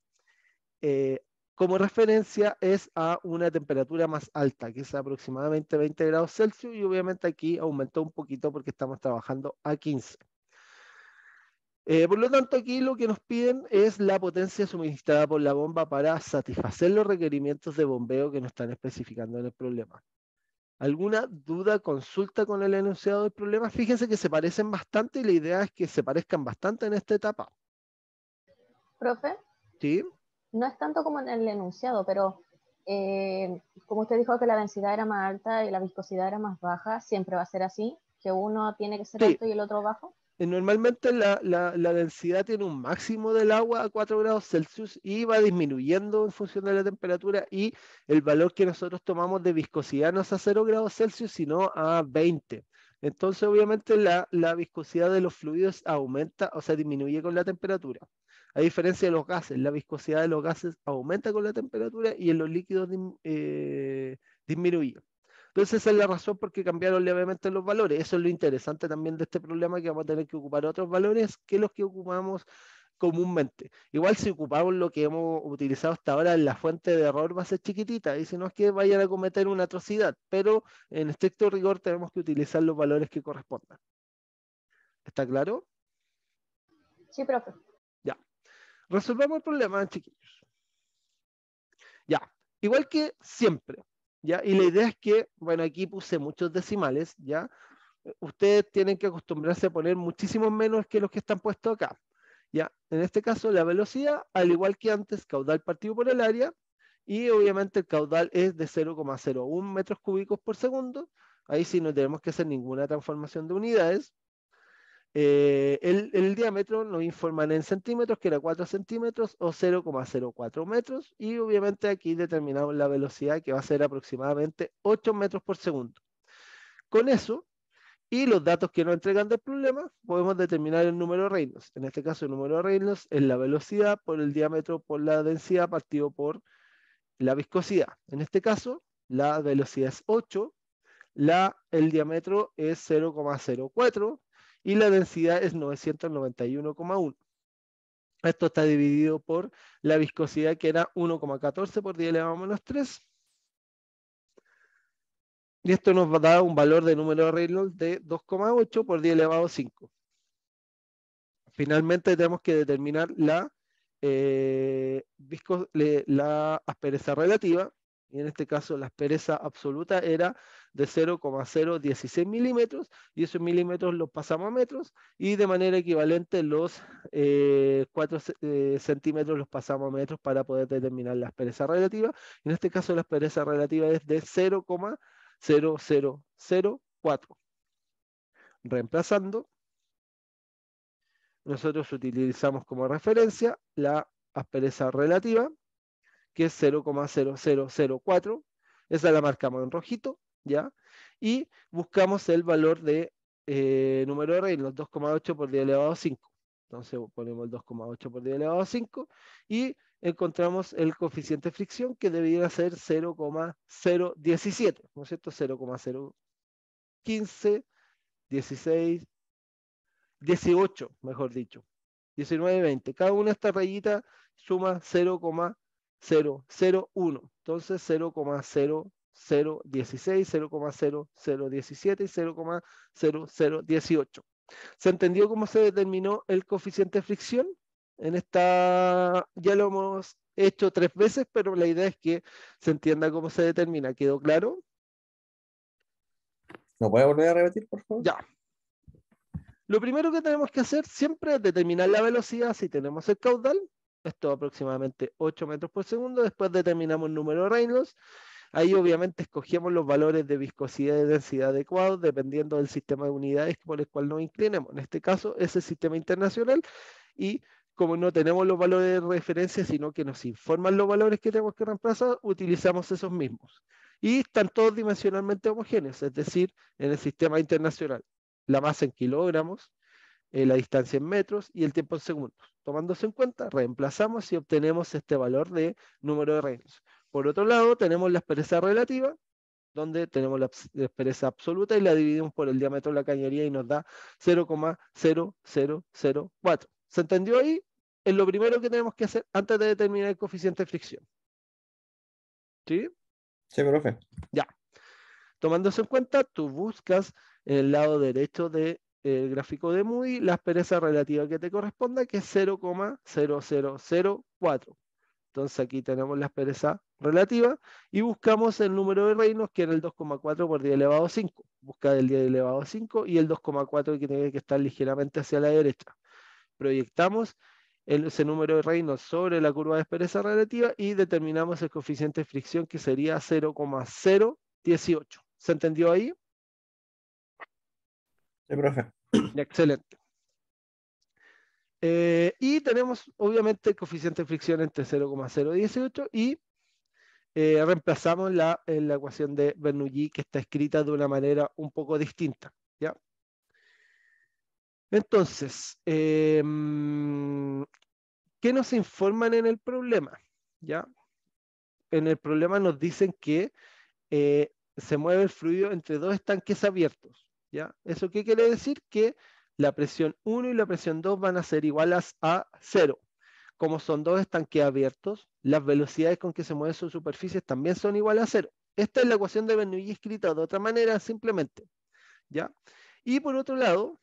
eh, como referencia es a una temperatura más alta, que es aproximadamente 20 grados Celsius, y obviamente aquí aumentó un poquito porque estamos trabajando a 15. Eh, por lo tanto, aquí lo que nos piden es la potencia suministrada por la bomba para satisfacer los requerimientos de bombeo que nos están especificando en el problema. ¿Alguna duda, consulta con el enunciado del problema? Fíjense que se parecen bastante y la idea es que se parezcan bastante en esta etapa. ¿Profe? Sí. No es tanto como en el enunciado, pero eh, como usted dijo que la densidad era más alta y la viscosidad era más baja, ¿siempre va a ser así? ¿Que uno tiene que ser alto y el otro bajo? Eh, normalmente la, densidad tiene un máximo del agua a 4 grados Celsius y va disminuyendo en función de la temperatura y el valor que nosotros tomamos de viscosidad no es a 0 grados Celsius, sino a 20. Entonces, obviamente, la, viscosidad de los fluidos aumenta, o sea, disminuye con la temperatura. A diferencia de los gases, la viscosidad de los gases aumenta con la temperatura y en los líquidos eh, disminuye. Entonces esa es la razón por qué cambiaron levemente los valores. Eso es lo interesante también de este problema, que vamos a tener que ocupar otros valores que los que ocupamos comúnmente. Igual si ocupamos lo que hemos utilizado hasta ahora, la fuente de error va a ser chiquitita, y si no es que vayan a cometer una atrocidad, pero en estricto rigor tenemos que utilizar los valores que correspondan. ¿Está claro? Sí, profe. Ya. Resolvamos el problema, chiquillos. Ya. Igual que siempre, y la idea es que, bueno, aquí puse muchos decimales, ¿ya? Ustedes tienen que acostumbrarse a poner muchísimos menos que los que están puestos acá, ¿ya? En este caso, la velocidad, al igual que antes, caudal partido por el área, y obviamente el caudal es de 0,01 metros cúbicos por segundo, ahí sí no tenemos que hacer ninguna transformación de unidades, eh, el, diámetro nos informan en centímetros, que era 4 centímetros o 0,04 metros, y obviamente aquí determinamos la velocidad que va a ser aproximadamente 8 metros por segundo. Con eso, y los datos que nos entregan del problema, podemos determinar el número de reinos En este caso, el número de reinos es la velocidad por el diámetro por la densidad partido por la viscosidad. En este caso, la velocidad es 8, la, el diámetro es 0,04 y la densidad es 991,1. Esto está dividido por la viscosidad que era 1,14 por 10 elevado a menos 3. Y esto nos va a un valor de número de Reynolds de 2,8 por 10 elevado a 5. Finalmente tenemos que determinar la, eh, la aspereza relativa y en este caso la aspereza absoluta era de 0,016 milímetros, y esos milímetros los pasamos a metros, y de manera equivalente los 4 eh, eh, centímetros los pasamos a metros para poder determinar la aspereza relativa. En este caso la aspereza relativa es de 0,0004. Reemplazando, nosotros utilizamos como referencia la aspereza relativa, que es 0,0004. Esa la marcamos en rojito, ¿ya? Y buscamos el valor de eh, número de Reynolds, 2,8 por 10 elevado a 5. Entonces ponemos el 2,8 por 10 elevado a 5 y encontramos el coeficiente de fricción que debería ser 0,017, ¿no es cierto? 0,015, 16, 18, mejor dicho. 19, 20. Cada una de estas rayitas suma 0,15. 001. Entonces 0,0016, 0,0017 y 0,0018. ¿Se entendió cómo se determinó el coeficiente de fricción? En esta ya lo hemos hecho tres veces, pero la idea es que se entienda cómo se determina. ¿Quedó claro? ¿No puede volver a repetir, por favor? Ya. Lo primero que tenemos que hacer siempre es determinar la velocidad si tenemos el caudal esto aproximadamente 8 metros por segundo, después determinamos el número de Reynolds, ahí obviamente escogemos los valores de viscosidad y densidad adecuados dependiendo del sistema de unidades por el cual nos inclinemos, en este caso es el sistema internacional y como no tenemos los valores de referencia, sino que nos informan los valores que tenemos que reemplazar, utilizamos esos mismos. Y están todos dimensionalmente homogéneos, es decir, en el sistema internacional. La masa en kilogramos, eh, la distancia en metros y el tiempo en segundos. Tomándose en cuenta, reemplazamos y obtenemos este valor de número de reinos. Por otro lado, tenemos la espereza relativa, donde tenemos la espereza absoluta y la dividimos por el diámetro de la cañería y nos da 0,0004. ¿Se entendió ahí? Es lo primero que tenemos que hacer antes de determinar el coeficiente de fricción. ¿Sí? Sí, profe. Ya. Tomándose en cuenta, tú buscas en el lado derecho de el gráfico de Moody la aspereza relativa que te corresponda, que es 0,0004. Entonces aquí tenemos la aspereza relativa y buscamos el número de reinos que era el 2,4 por 10 elevado a 5. Busca el 10 elevado a 5 y el 2,4 que tiene que estar ligeramente hacia la derecha. Proyectamos ese número de reinos sobre la curva de aspereza relativa y determinamos el coeficiente de fricción que sería 0,018. ¿Se entendió ahí? Excelente. Eh, y tenemos obviamente el coeficiente de fricción entre 0,018 y eh, reemplazamos la, la, ecuación de Bernoulli que está escrita de una manera un poco distinta. ¿ya? Entonces, em, ¿qué nos informan en el problema? ¿Ya? En el problema nos dicen que eh, se mueve el fluido entre dos estanques abiertos ¿Eso qué quiere decir? Que la presión 1 y la presión 2 van a ser iguales a 0. Como son dos estanques abiertos, las velocidades con que se mueven sus superficies también son iguales a 0. Esta es la ecuación de Bernoulli escrita de otra manera, simplemente. ¿ya? Y por otro lado,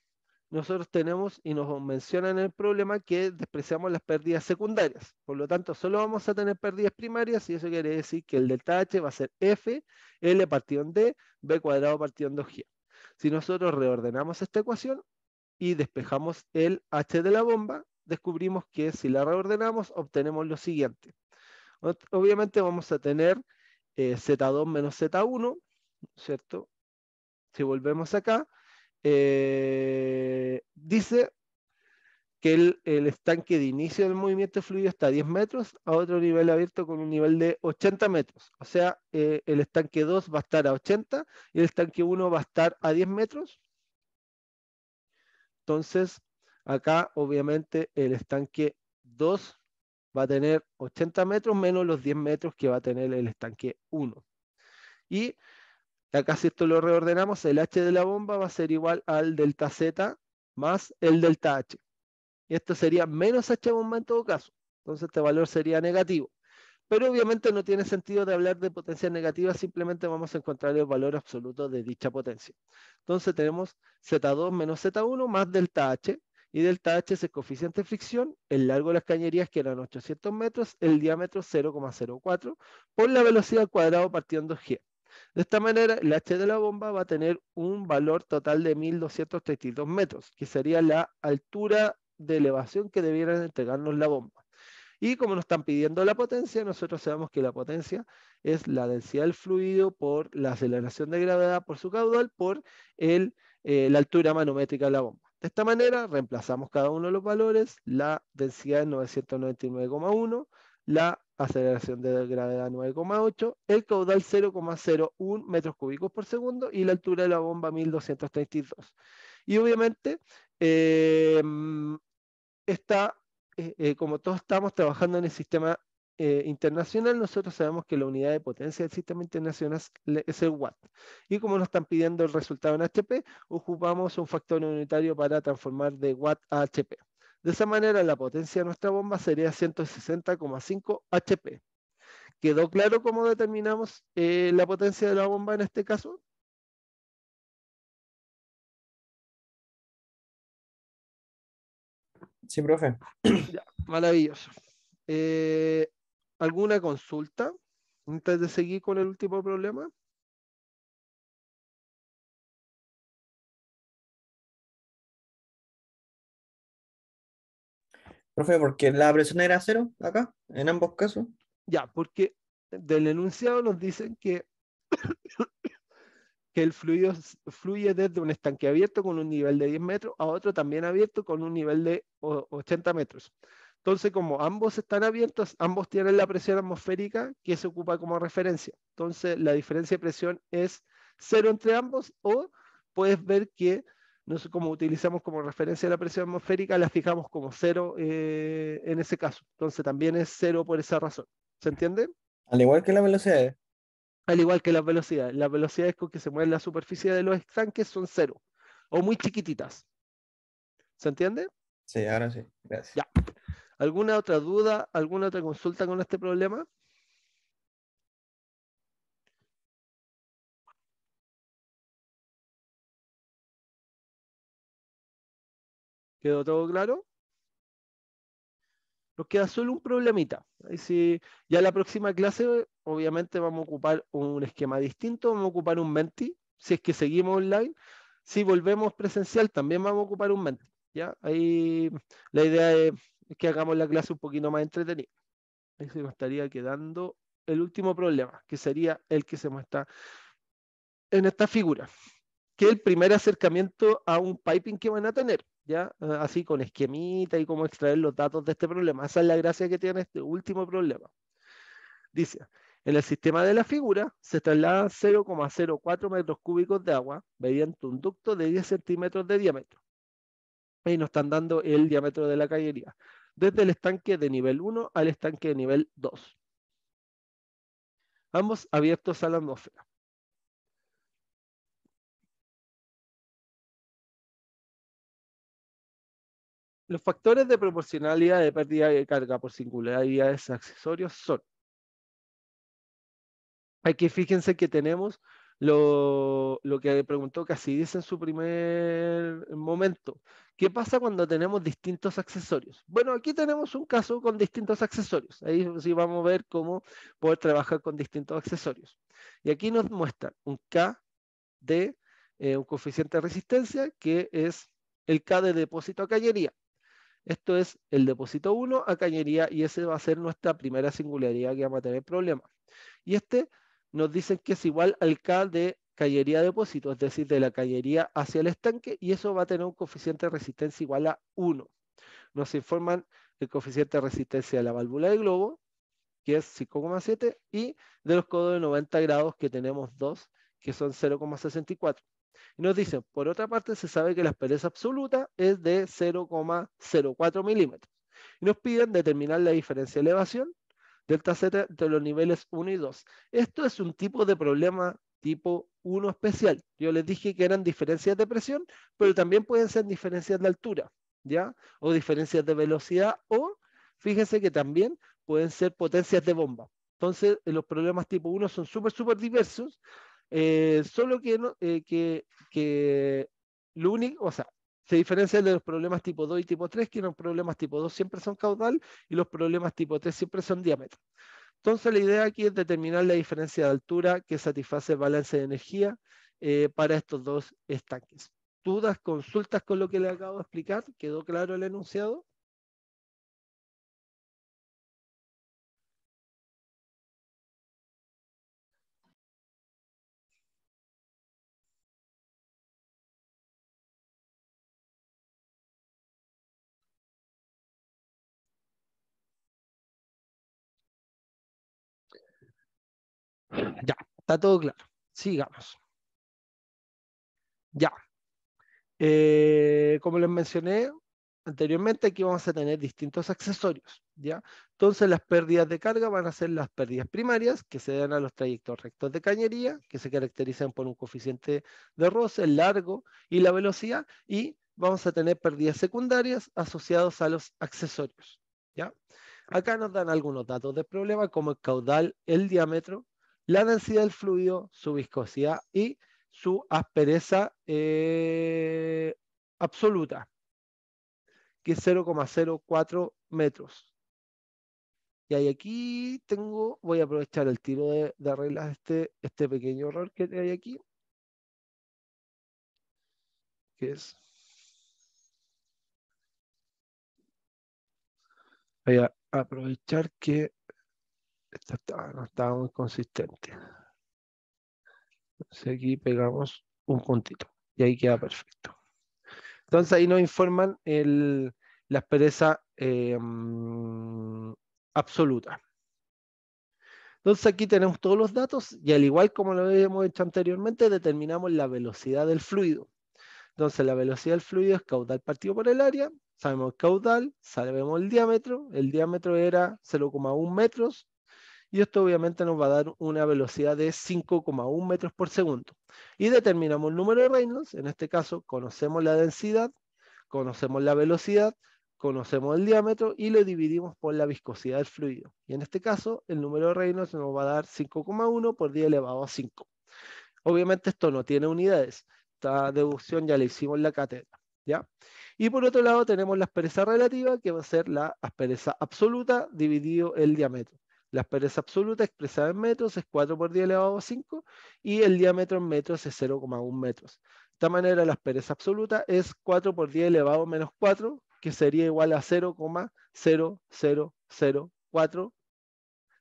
nosotros tenemos, y nos mencionan en el problema, que despreciamos las pérdidas secundarias. Por lo tanto, solo vamos a tener pérdidas primarias, y eso quiere decir que el delta H va a ser F, L partido en D, B cuadrado partido en 2G. Si nosotros reordenamos esta ecuación y despejamos el H de la bomba, descubrimos que si la reordenamos obtenemos lo siguiente. Obviamente vamos a tener eh, Z2 menos Z1, ¿cierto? Si volvemos acá, eh, dice que el, estanque de inicio del movimiento fluido está a 10 metros, a otro nivel abierto con un nivel de 80 metros. O sea, eh, el estanque 2 va a estar a 80 y el estanque 1 va a estar a 10 metros. Entonces, acá obviamente el estanque 2 va a tener 80 metros menos los 10 metros que va a tener el estanque 1. Y acá si esto lo reordenamos, el H de la bomba va a ser igual al delta Z más el delta H y esto sería menos H bomba en todo caso. Entonces este valor sería negativo. Pero obviamente no tiene sentido de hablar de potencia negativa, simplemente vamos a encontrar el valor absoluto de dicha potencia. Entonces tenemos Z2 menos Z1 más delta H, y delta H es el coeficiente de fricción, el largo de las cañerías que eran 800 metros, el diámetro 0,04, por la velocidad al cuadrado partiendo G. De esta manera, el H de la bomba va a tener un valor total de 1232 metros, que sería la altura de elevación que debieran entregarnos la bomba. Y como nos están pidiendo la potencia, nosotros sabemos que la potencia es la densidad del fluido por la aceleración de gravedad por su caudal por el, eh, la altura manométrica de la bomba. De esta manera, reemplazamos cada uno de los valores, la densidad de 999,1, la aceleración de gravedad 9,8, el caudal 0,01 metros cúbicos por segundo y la altura de la bomba 1232. Y obviamente, eh, está, eh, eh, como todos estamos trabajando en el sistema eh, internacional, nosotros sabemos que la unidad de potencia del sistema internacional es el Watt. Y como nos están pidiendo el resultado en HP, ocupamos un factor unitario para transformar de Watt a HP. De esa manera, la potencia de nuestra bomba sería 160,5 HP. ¿Quedó claro cómo determinamos la potencia de la bomba en este caso? Sí, profe. maravilloso. Eh, ¿Alguna consulta antes de seguir con el último problema? Profe, ¿por qué la presión era cero acá, en ambos casos. Ya, porque del enunciado nos dicen que que el fluido fluye desde un estanque abierto con un nivel de 10 metros a otro también abierto con un nivel de 80 metros. Entonces, como ambos están abiertos, ambos tienen la presión atmosférica que se ocupa como referencia. Entonces, la diferencia de presión es cero entre ambos o puedes ver que no sé cómo utilizamos como referencia la presión atmosférica, la fijamos como cero eh, en ese caso. Entonces, también es cero por esa razón. ¿Se entiende? Al igual que la velocidad al igual que las velocidades. Las velocidades con que se mueve la superficie de los estanques son cero o muy chiquititas. ¿Se entiende? Sí, ahora sí. Gracias. Ya. ¿Alguna otra duda, alguna otra consulta con este problema? ¿Quedó todo claro? Nos queda solo un problemita. Y si ya la próxima clase obviamente vamos a ocupar un esquema distinto, vamos a ocupar un Menti, si es que seguimos online, si volvemos presencial también vamos a ocupar un Menti, ¿ya? Ahí la idea es que hagamos la clase un poquito más entretenida. Ahí se nos estaría quedando el último problema, que sería el que se muestra en esta figura, que es el primer acercamiento a un piping que van a tener. ¿Ya? Así con esquemita y cómo extraer los datos de este problema. Esa es la gracia que tiene este último problema. Dice, en el sistema de la figura se trasladan 0,04 metros cúbicos de agua mediante un ducto de 10 centímetros de diámetro. Ahí nos están dando el diámetro de la cañería, desde el estanque de nivel 1 al estanque de nivel 2. Ambos abiertos a la atmósfera. Los factores de proporcionalidad de pérdida de carga por singularidades accesorios son Aquí fíjense que tenemos lo, que preguntó Casidis en su primer momento. ¿Qué pasa cuando tenemos distintos accesorios? Bueno, aquí tenemos un caso con distintos accesorios. Ahí sí vamos a ver cómo poder trabajar con distintos accesorios. Y aquí nos muestra un K de eh, un coeficiente de resistencia que es el K de depósito a cañería. Esto es el depósito 1 a cañería y ese va a ser nuestra primera singularidad que va a tener problema. Y este nos dicen que es igual al K de cayería de depósito, es decir, de la cayería hacia el estanque, y eso va a tener un coeficiente de resistencia igual a 1. Nos informan el coeficiente de resistencia de la válvula de globo, que es 5,7, y de los codos de 90 grados, que tenemos 2, que son 0,64. Y nos dicen, por otra parte, se sabe que la espereza absoluta es de 0,04 milímetros. nos piden determinar la diferencia de elevación delta Z entre los niveles 1 y 2. Esto es un tipo de problema tipo 1 especial. Yo les dije que eran diferencias de presión, pero también pueden ser diferencias de altura, ¿ya? O diferencias de velocidad, o fíjense que también pueden ser potencias de bomba. Entonces, eh, los problemas tipo 1 son súper, súper diversos, eh, solo eh, que, que lo único, o sea, se diferencia de los problemas tipo 2 y tipo 3, que los problemas tipo 2 siempre son caudal y los problemas tipo 3 siempre son diámetro. Entonces la idea aquí es determinar la diferencia de altura que satisface el balance de energía eh, para estos dos estanques. ¿Dudas, consultas con lo que le acabo de explicar? ¿Quedó claro el enunciado? Está todo claro. Sigamos. Ya. Eh, como les mencioné anteriormente, aquí vamos a tener distintos accesorios. ¿ya? Entonces las pérdidas de carga van a ser las pérdidas primarias que se dan a los trayectos rectos de cañería, que se caracterizan por un coeficiente de roce, el largo y la velocidad, y vamos a tener pérdidas secundarias asociados a los accesorios. ¿ya? Acá nos dan algunos datos de problema, como el caudal, el diámetro, la densidad del fluido, su viscosidad y su aspereza eh, absoluta, que es 0,04 metros. Y ahí aquí tengo, voy a aprovechar el tiro de, de reglas este, este pequeño error que hay aquí. Que es. Voy a aprovechar que estaba, no estaba muy consistente. Entonces aquí pegamos un puntito y ahí queda perfecto. Entonces ahí nos informan el, la aspereza em, absoluta. Entonces aquí tenemos todos los datos y al igual como lo habíamos hecho anteriormente, determinamos la velocidad del fluido. Entonces la velocidad del fluido es caudal partido por el área, sabemos caudal, sabemos el diámetro, el diámetro era 0,1 metros, y esto obviamente nos va a dar una velocidad de 5,1 metros por segundo. Y determinamos el número de Reynolds, en este caso conocemos la densidad, conocemos la velocidad, conocemos el diámetro y lo dividimos por la viscosidad del fluido. Y en este caso, el número de Reynolds nos va a dar 5,1 por 10 elevado a 5. Obviamente esto no tiene unidades. Esta deducción ya la hicimos en la cátedra. ¿ya? Y por otro lado tenemos la aspereza relativa, que va a ser la aspereza absoluta dividido el diámetro. La aspereza absoluta expresada en metros es 4 por 10 elevado a 5 y el diámetro en metros es 0,1 metros. De esta manera la aspereza absoluta es 4 por 10 elevado a menos 4, que sería igual a 0,0004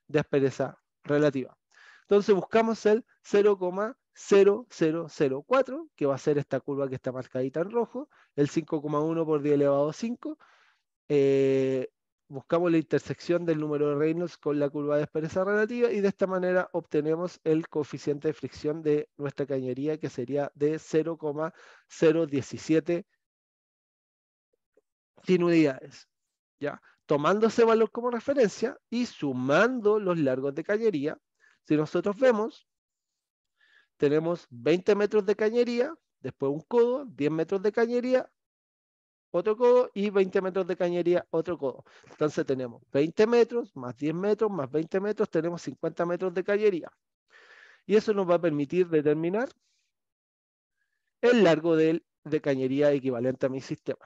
de aspereza relativa. Entonces buscamos el 0,0004, que va a ser esta curva que está marcadita en rojo, el 5,1 por 10 elevado a 5, eh, buscamos la intersección del número de reinos con la curva de esperanza relativa y de esta manera obtenemos el coeficiente de fricción de nuestra cañería que sería de 0,017 sin ¿ya? Tomando ese valor como referencia y sumando los largos de cañería, si nosotros vemos, tenemos 20 metros de cañería, después un codo, 10 metros de cañería, otro codo y 20 metros de cañería, otro codo. Entonces tenemos 20 metros, más 10 metros, más 20 metros, tenemos 50 metros de cañería. Y eso nos va a permitir determinar el largo de, de cañería equivalente a mi sistema.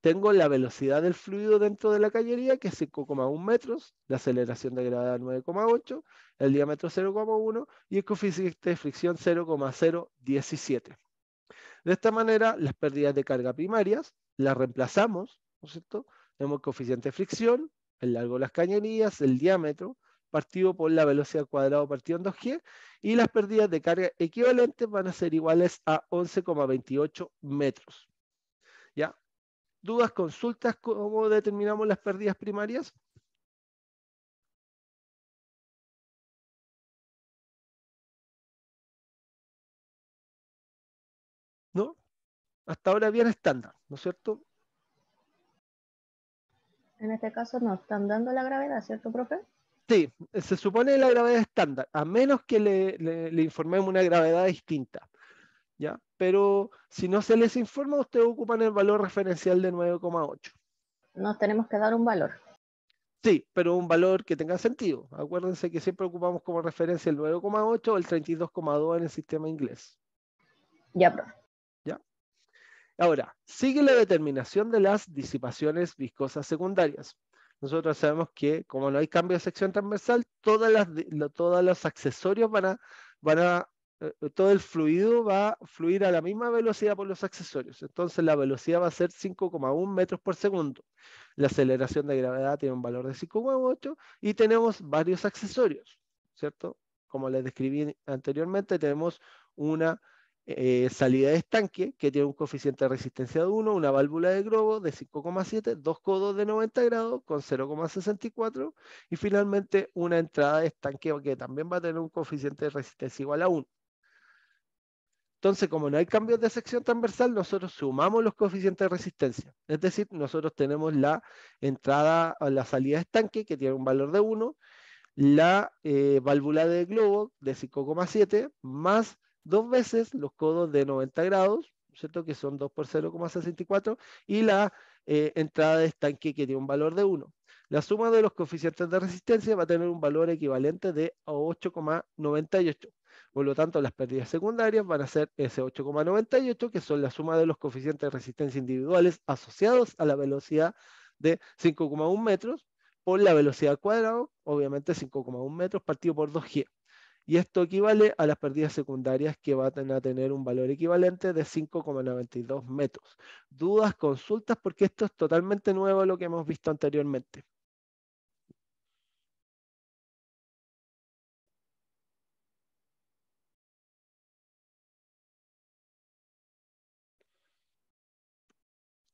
Tengo la velocidad del fluido dentro de la cañería, que es 5,1 metros, la aceleración de gravedad 9,8, el diámetro 0,1 y el coeficiente de fricción 0,017. De esta manera, las pérdidas de carga primarias la reemplazamos, ¿no es cierto? Tenemos coeficiente de fricción, el largo de las cañerías, el diámetro, partido por la velocidad cuadrado partido en 2G, y las pérdidas de carga equivalentes van a ser iguales a 11,28 metros. ¿Ya? ¿Dudas, consultas, cómo determinamos las pérdidas primarias? hasta ahora bien estándar, ¿no es cierto? En este caso no, están dando la gravedad, ¿cierto, profe? Sí, se supone la gravedad estándar, a menos que le, informemos una gravedad distinta. ¿ya? Pero si no se les informa, ustedes ocupan el valor referencial de 9,8. Nos tenemos que dar un valor. Sí, pero un valor que tenga sentido. Acuérdense que siempre ocupamos como referencia el 9,8 o el 32,2 en el sistema inglés. Ya, profe. Ahora, sigue la determinación de las disipaciones viscosas secundarias. Nosotros sabemos que como no hay cambio de sección transversal, todas las, todos los accesorios van a, van a eh, todo el fluido va a fluir a la misma velocidad por los accesorios. Entonces la velocidad va a ser 5,1 metros por segundo. La aceleración de gravedad tiene un valor de 5,8 y tenemos varios accesorios, ¿cierto? Como les describí anteriormente, tenemos una eh, salida de estanque, que tiene un coeficiente de resistencia de 1, una válvula de globo de 5,7, dos codos de 90 grados con 0,64 y finalmente una entrada de estanque que también va a tener un coeficiente de resistencia igual a 1. Entonces, como no hay cambios de sección transversal, nosotros sumamos los coeficientes de resistencia. Es decir, nosotros tenemos la entrada, la salida de estanque, que tiene un valor de 1, la eh, válvula de globo de 5,7, más dos veces los codos de 90 grados, ¿cierto? Que son 2 por 0,64 y la eh, entrada de estanque que tiene un valor de 1. La suma de los coeficientes de resistencia va a tener un valor equivalente de 8,98. Por lo tanto, las pérdidas secundarias van a ser ese 8,98, que son la suma de los coeficientes de resistencia individuales asociados a la velocidad de 5,1 metros por la velocidad al cuadrado, obviamente 5,1 metros partido por 2G. Y esto equivale a las pérdidas secundarias que van a tener un valor equivalente de 5,92 metros. Dudas, consultas, porque esto es totalmente nuevo a lo que hemos visto anteriormente.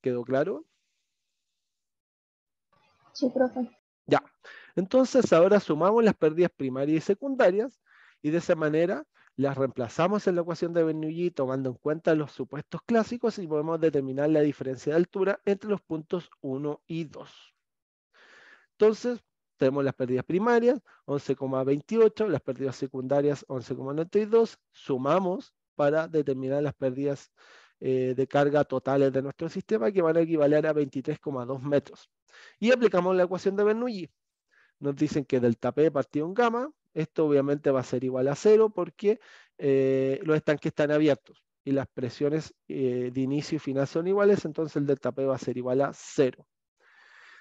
¿Quedó claro? Sí, profe. Ya. Entonces ahora sumamos las pérdidas primarias y secundarias y de esa manera las reemplazamos en la ecuación de Bernoulli tomando en cuenta los supuestos clásicos y podemos determinar la diferencia de altura entre los puntos 1 y 2. Entonces, tenemos las pérdidas primarias, 11,28, las pérdidas secundarias, 11,92, sumamos para determinar las pérdidas eh, de carga totales de nuestro sistema que van a equivaler a 23,2 metros. Y aplicamos la ecuación de Bernoulli. Nos dicen que delta P partido en gamma esto obviamente va a ser igual a cero porque eh, los estanques están abiertos y las presiones eh, de inicio y final son iguales, entonces el delta P va a ser igual a cero.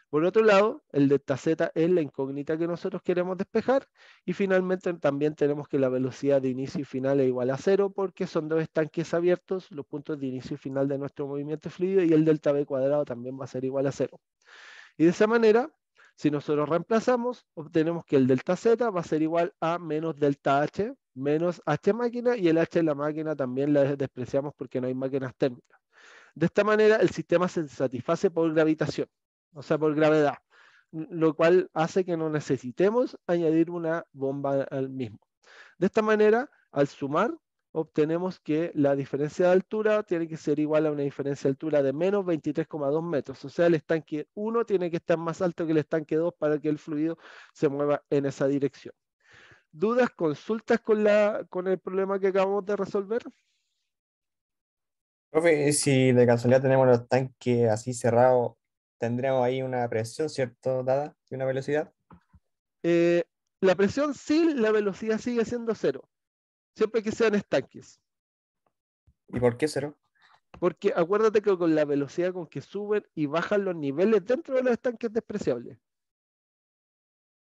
Por otro lado, el delta Z es la incógnita que nosotros queremos despejar y finalmente también tenemos que la velocidad de inicio y final es igual a cero porque son dos estanques abiertos, los puntos de inicio y final de nuestro movimiento fluido y el delta B cuadrado también va a ser igual a cero. Y de esa manera si nosotros reemplazamos, obtenemos que el delta Z va a ser igual a menos delta H, menos H máquina, y el H de la máquina también la despreciamos porque no hay máquinas térmicas. De esta manera, el sistema se satisface por gravitación, o sea, por gravedad, lo cual hace que no necesitemos añadir una bomba al mismo. De esta manera, al sumar, obtenemos que la diferencia de altura tiene que ser igual a una diferencia de altura de menos 23,2 metros. O sea, el estanque 1 tiene que estar más alto que el estanque 2 para que el fluido se mueva en esa dirección. ¿Dudas, consultas con, la, con el problema que acabamos de resolver? Profe, si de casualidad tenemos los tanques así cerrados, tendremos ahí una presión, ¿cierto? Dada y una velocidad. Eh, la presión sí, la velocidad sigue siendo cero siempre que sean estanques. ¿Y por qué cero? Porque acuérdate que con la velocidad con que suben y bajan los niveles dentro de los estanques despreciable.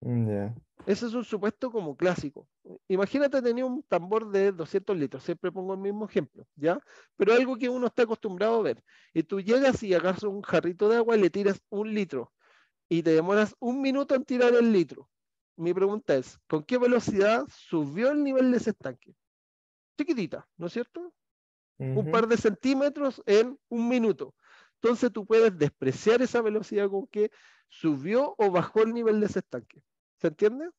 Mm, yeah. Ese es un supuesto como clásico. Imagínate tener un tambor de 200 litros, siempre pongo el mismo ejemplo, ¿ya? Pero algo que uno está acostumbrado a ver. Y tú llegas y agarras un jarrito de agua y le tiras un litro. Y te demoras un minuto en tirar el litro. Mi pregunta es, ¿con qué velocidad subió el nivel de ese estanque? chiquitita, ¿no es cierto? Un par de centímetros en un minuto. Entonces tú puedes despreciar esa velocidad con que subió o bajó el nivel de ese estanque. ¿Se entiende?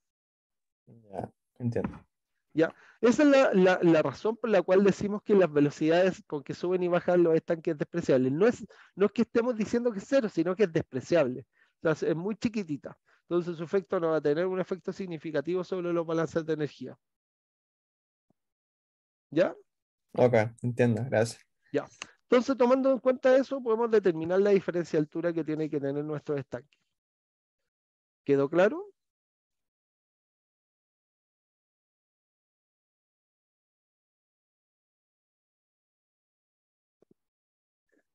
Ya, entiendo. Ya, esa es la, razón por la cual decimos que las velocidades con que suben y bajan los estanques es despreciable. No es, no es que estemos diciendo que es cero, sino que es despreciable. O sea, es muy chiquitita. Entonces su efecto no va a tener un efecto significativo sobre los balances de energía. ¿Ya? Ok, entiendo, gracias. Ya. Entonces, tomando en cuenta eso, podemos determinar la diferencia de altura que tiene que tener nuestro estanque. ¿Quedó claro?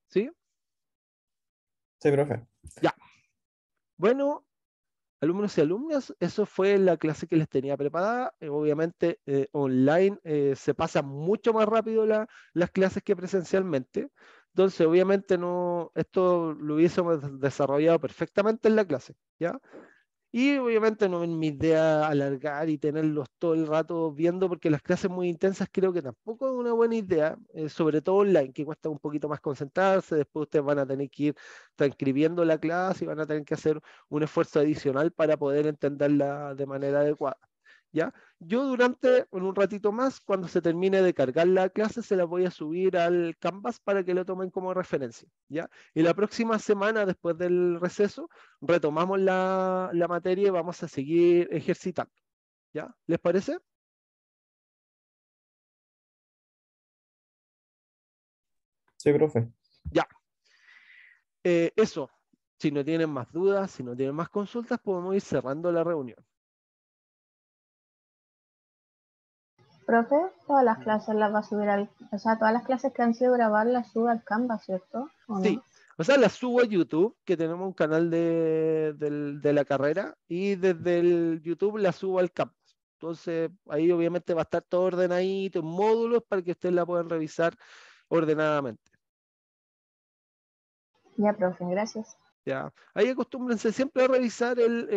¿Sí? Sí, profe. Ya. Bueno, alumnos y alumnas, eso fue la clase que les tenía preparada. Eh, obviamente, eh, online eh, se pasan mucho más rápido las clases que presencialmente. Entonces, obviamente, no, esto lo hubiésemos desarrollado perfectamente en la clase, ¿ya? Y obviamente no es mi idea alargar y tenerlos todo el rato viendo, porque las clases muy intensas creo que tampoco es una buena idea, eh, sobre todo online, que cuesta un poquito más concentrarse, después ustedes van a tener que ir transcribiendo la clase y van a tener que hacer un esfuerzo adicional para poder entenderla de manera adecuada. ¿ya? Yo durante un ratito más, cuando se termine de cargar la clase, se la voy a subir al Canvas para que lo tomen como referencia, ¿ya? Y la próxima semana, después del receso, retomamos la, materia y vamos a seguir ejercitando, ¿ya? ¿Les parece? Sí, profe. Ya. Eh, eso, si no tienen más dudas, si no tienen más consultas, podemos ir cerrando la reunión. profe, todas las mm. clases las va a subir al... O sea, todas las clases que han sido grabadas las sube al Canvas, ¿cierto? sí. O sea, las subo a YouTube, que tenemos un canal de, la carrera, y desde el YouTube las subo al Canvas. Entonces, ahí obviamente va a estar todo ordenadito, módulos, para que ustedes la puedan revisar ordenadamente. Ya, profe, gracias. Ya. Ahí acostúmbrense siempre a revisar el,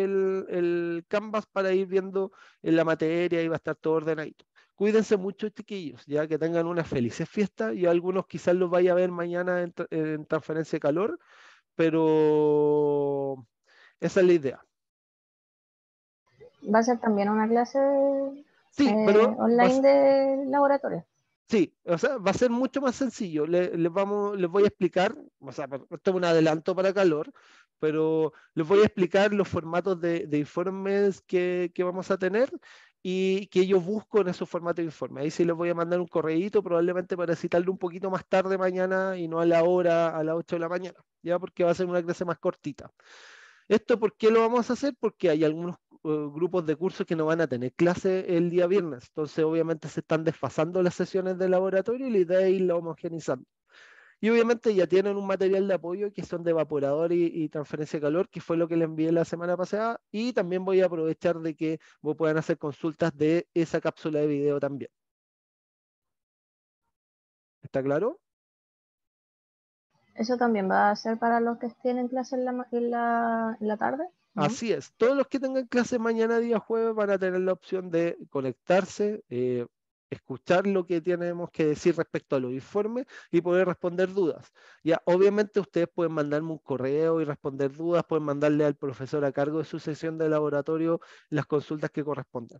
el, Canvas para ir viendo en la materia y va a estar todo ordenadito. Cuídense mucho, chiquillos, ya que tengan unas felices fiestas y algunos quizás los vaya a ver mañana en, transferencia de calor, pero esa es la idea. ¿Va a ser también una clase eh, online de laboratorio? Sí, o sea, va a ser mucho más sencillo. les, vamos, les voy a explicar, o sea, esto es un adelanto para calor, pero les voy a explicar los formatos de, informes que, que, vamos a tener y que yo busco en ese formato de informe. Ahí sí les voy a mandar un correíto, probablemente para citarlo un poquito más tarde mañana y no a la hora, a las 8 de la mañana, ya porque va a ser una clase más cortita. ¿Esto por qué lo vamos a hacer? Porque hay algunos eh, grupos de cursos que no van a tener clase el día viernes, entonces obviamente se están desfasando las sesiones de laboratorio y la idea es irla homogenizando. Y obviamente ya tienen un material de apoyo que son de evaporador y, transferencia de calor, que fue lo que les envié la semana pasada. Y también voy a aprovechar de que vos puedan hacer consultas de esa cápsula de video también. ¿Está claro? ¿Eso también va a ser para los que tienen clase en la, en la, tarde? Así es. Todos los que tengan clase mañana día jueves van a tener la opción de conectarse. Eh, escuchar lo que tenemos que decir respecto a los informes y poder responder dudas. Ya, obviamente ustedes pueden mandarme un correo y responder dudas, pueden mandarle al profesor a cargo de su sesión de laboratorio las consultas que correspondan.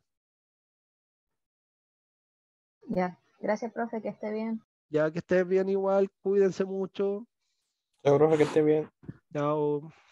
Ya, gracias profe, que esté bien. Ya, que esté bien igual, cuídense mucho. Chao, profe, que esté bien. Chao.